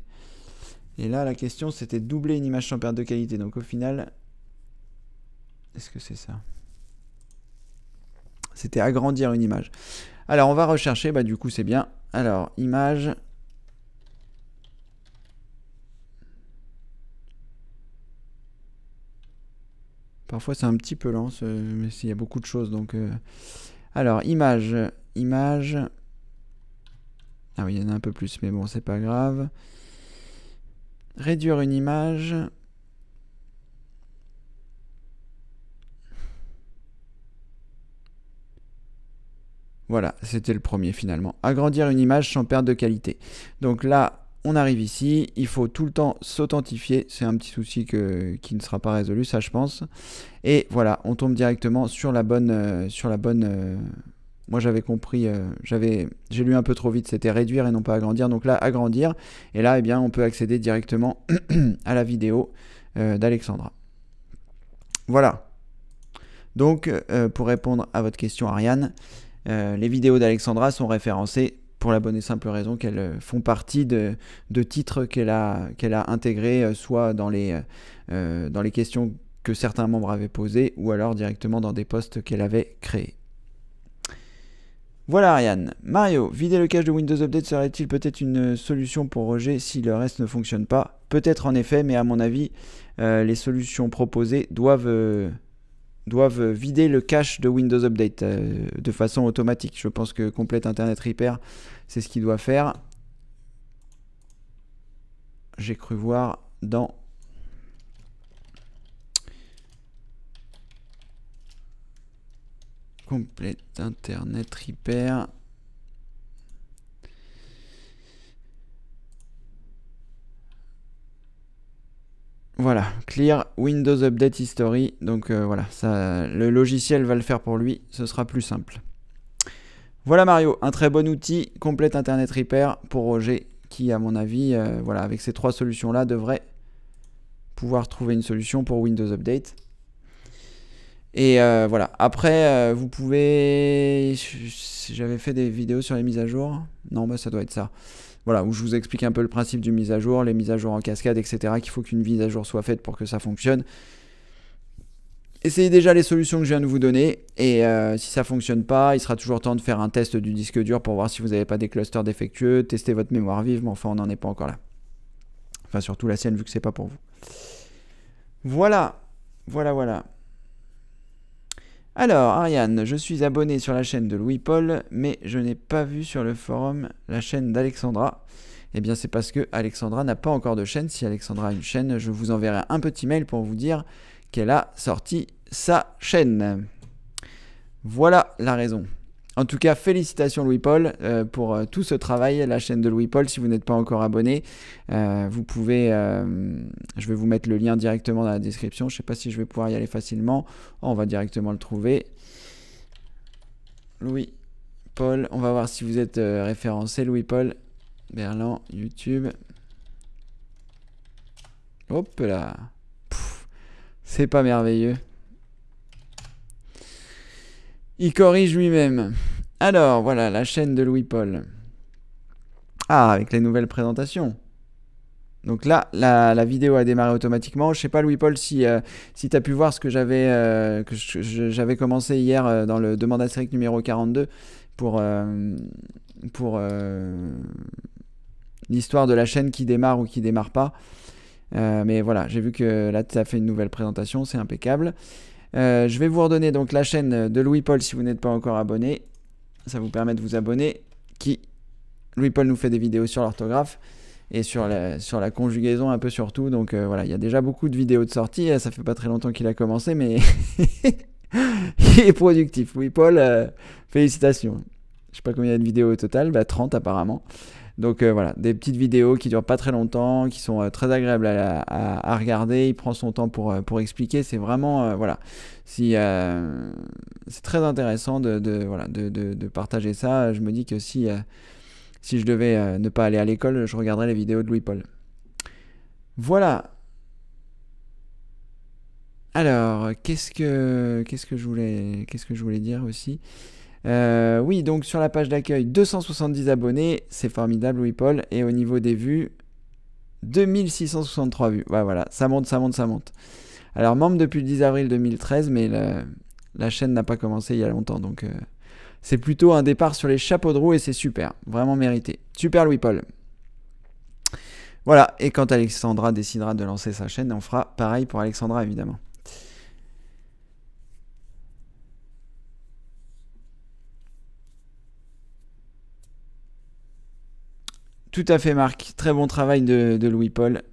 Et là, la question, c'était doubler une image sans perte de qualité. Donc au final, est-ce que c'est ça C'était agrandir une image. Alors, on va rechercher. Bah, du coup, c'est bien. Alors, image. Parfois, c'est un petit peu lent, ce... mais s'il y a beaucoup de choses. Donc, euh. Alors, image. Image. Ah oui, il y en a un peu plus, mais bon, c'est pas grave. Réduire une image. Voilà, c'était le premier finalement. Agrandir une image sans perte de qualité. Donc là, on arrive ici, il faut tout le temps s'authentifier, c'est un petit souci qui ne sera pas résolu, ça je pense. Et voilà, on tombe directement sur la bonne... Euh, sur la bonne euh, moi j'avais compris, euh, j'ai lu un peu trop vite, c'était réduire et non pas agrandir. Donc là, agrandir, et là, eh bien, on peut accéder directement à la vidéo d'Alexandra. Voilà. Donc, pour répondre à votre question, Ariane, euh, les vidéos d'Alexandra sont référencées pour la bonne et simple raison qu'elles euh, font partie de, titres qu'elle a, a intégrés euh, soit dans les, dans les questions que certains membres avaient posées ou alors directement dans des posts qu'elle avait créés. Voilà Ariane. Mario, vider le cache de Windows Update serait-il peut-être une solution pour Roger si le reste ne fonctionne pas Peut-être en effet, mais à mon avis, les solutions proposées doivent doivent vider le cache de Windows Update euh, de façon automatique. Je pense que Complete Internet Repair, c'est ce qu'il doit faire. J'ai cru voir dans... Complete Internet Repair. Voilà, clear Windows Update History. Donc euh, voilà, ça, le logiciel va le faire pour lui, ce sera plus simple. Voilà Mario, un très bon outil, complète Internet Repair pour Roger, qui à mon avis, euh, voilà, avec ces trois solutions-là, devrait pouvoir trouver une solution pour Windows Update. Et euh, voilà, après, vous pouvez... J'avais fait des vidéos sur les mises à jour. Non, mais bah, ça doit être ça voilà, où je vous explique un peu le principe du mise à jour, les mises à jour en cascade, etc., qu'il faut qu'une mise à jour soit faite pour que ça fonctionne. Essayez déjà les solutions que je viens de vous donner et euh, si ça fonctionne pas, il sera toujours temps de faire un test du disque dur pour voir si vous n'avez pas des clusters défectueux, Testez votre mémoire vive, mais enfin on n'en est pas encore là. Enfin surtout la sienne vu que c'est pas pour vous. Voilà, voilà, voilà. Alors, Ariane, je suis abonné sur la chaîne de Louis-Paul, mais je n'ai pas vu sur le forum la chaîne d'Alexandra. Eh bien, c'est parce que Alexandra n'a pas encore de chaîne. Si Alexandra a une chaîne, je vous enverrai un petit mail pour vous dire qu'elle a sorti sa chaîne. Voilà la raison. En tout cas, félicitations Louis-Paul euh, pour euh, tout ce travail, la chaîne de Louis-Paul. Si vous n'êtes pas encore abonné, euh, vous pouvez, je vais vous mettre le lien directement dans la description. Je ne sais pas si je vais pouvoir y aller facilement. on va directement le trouver. Louis-Paul, on va voir si vous êtes référencé. Louis-Paul, Berlin, YouTube. Hop là. C'est pas merveilleux. Il corrige lui-même. Alors, voilà, la chaîne de Louis-Paul. Ah, avec les nouvelles présentations. Donc là, la, vidéo a démarré automatiquement. Je sais pas, Louis-Paul, si, euh, si tu as pu voir ce que j'avais euh, j'avais commencé hier euh, dans le Demande à numéro 42 pour, pour l'histoire de la chaîne qui démarre ou qui démarre pas. mais voilà, j'ai vu que là, tu as fait une nouvelle présentation, c'est impeccable. Euh, je vais vous redonner donc la chaîne de Louis-Paul si vous n'êtes pas encore abonné. Ça vous permet de vous abonner. Qui Louis-Paul nous fait des vidéos sur l'orthographe et sur la, conjugaison un peu surtout. Donc euh, voilà, il y a déjà beaucoup de vidéos de sortie. Euh, ça fait pas très longtemps qu'il a commencé, mais il est productif. Louis-Paul, félicitations. Je sais pas combien il y a de vidéos au total, 30 bah, apparemment. Donc euh, voilà, des petites vidéos qui durent pas très longtemps, qui sont euh, très agréables à, regarder. Il prend son temps pour, euh, expliquer. C'est vraiment, voilà, c'est très intéressant de, voilà, de, partager ça. Je me dis que si, je devais ne pas aller à l'école, je regarderais les vidéos de Louis-Paul. Voilà, alors, qu'est-ce que je voulais qu'est-ce que je voulais dire aussi euh, oui, donc sur la page d'accueil, 270 abonnés, c'est formidable, louis Paul. Et au niveau des vues, 2663 vues. Ouais, voilà, ça monte, ça monte, ça monte. Alors membre depuis le 10 avril 2013, mais la, chaîne n'a pas commencé il y a longtemps, donc euh, c'est plutôt un départ sur les chapeaux de roue et c'est super, vraiment mérité. Super Louis Paul. Voilà, et quand Alexandra décidera de lancer sa chaîne, on fera pareil pour Alexandra évidemment. Tout à fait, Marc. Très bon travail de, Louis-Paul.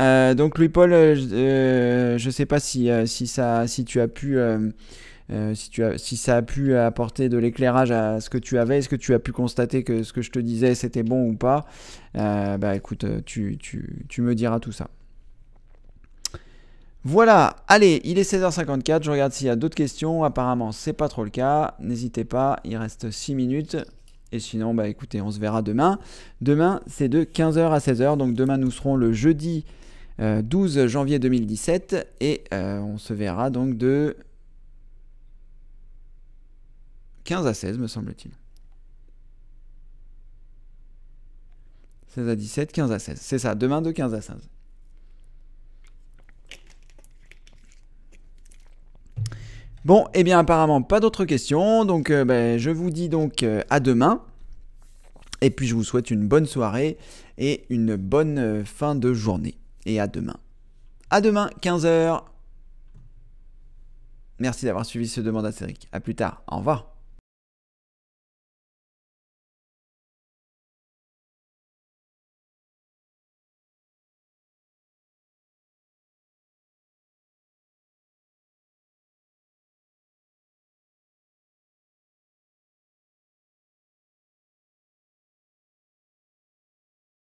Euh, donc Louis-Paul, euh, je ne euh, sais pas si, si, ça, si tu as pu, si, tu si ça a pu apporter de l'éclairage à ce que tu avais, est-ce que tu as pu constater que ce que je te disais c'était bon ou pas Bah écoute, tu me diras tout ça. Voilà, allez, il est 16h54, je regarde s'il y a d'autres questions, apparemment c'est pas trop le cas, n'hésitez pas, il reste 6 minutes, et sinon, bah écoutez, on se verra demain. Demain, c'est de 15h à 16h, donc demain nous serons le jeudi 12 euh, janvier 2017, et euh, on se verra donc de 15 à 16, me semble-t-il. 16 à 17, 15 à 16, c'est ça, demain de 15 à 16. Bon, et eh bien apparemment pas d'autres questions, donc euh, ben, je vous dis donc euh, à demain. Et puis je vous souhaite une bonne soirée et une bonne euh, fin de journée. Et à demain. À demain, 15h. Merci d'avoir suivi ce demande à Cédric. A plus tard. Au revoir.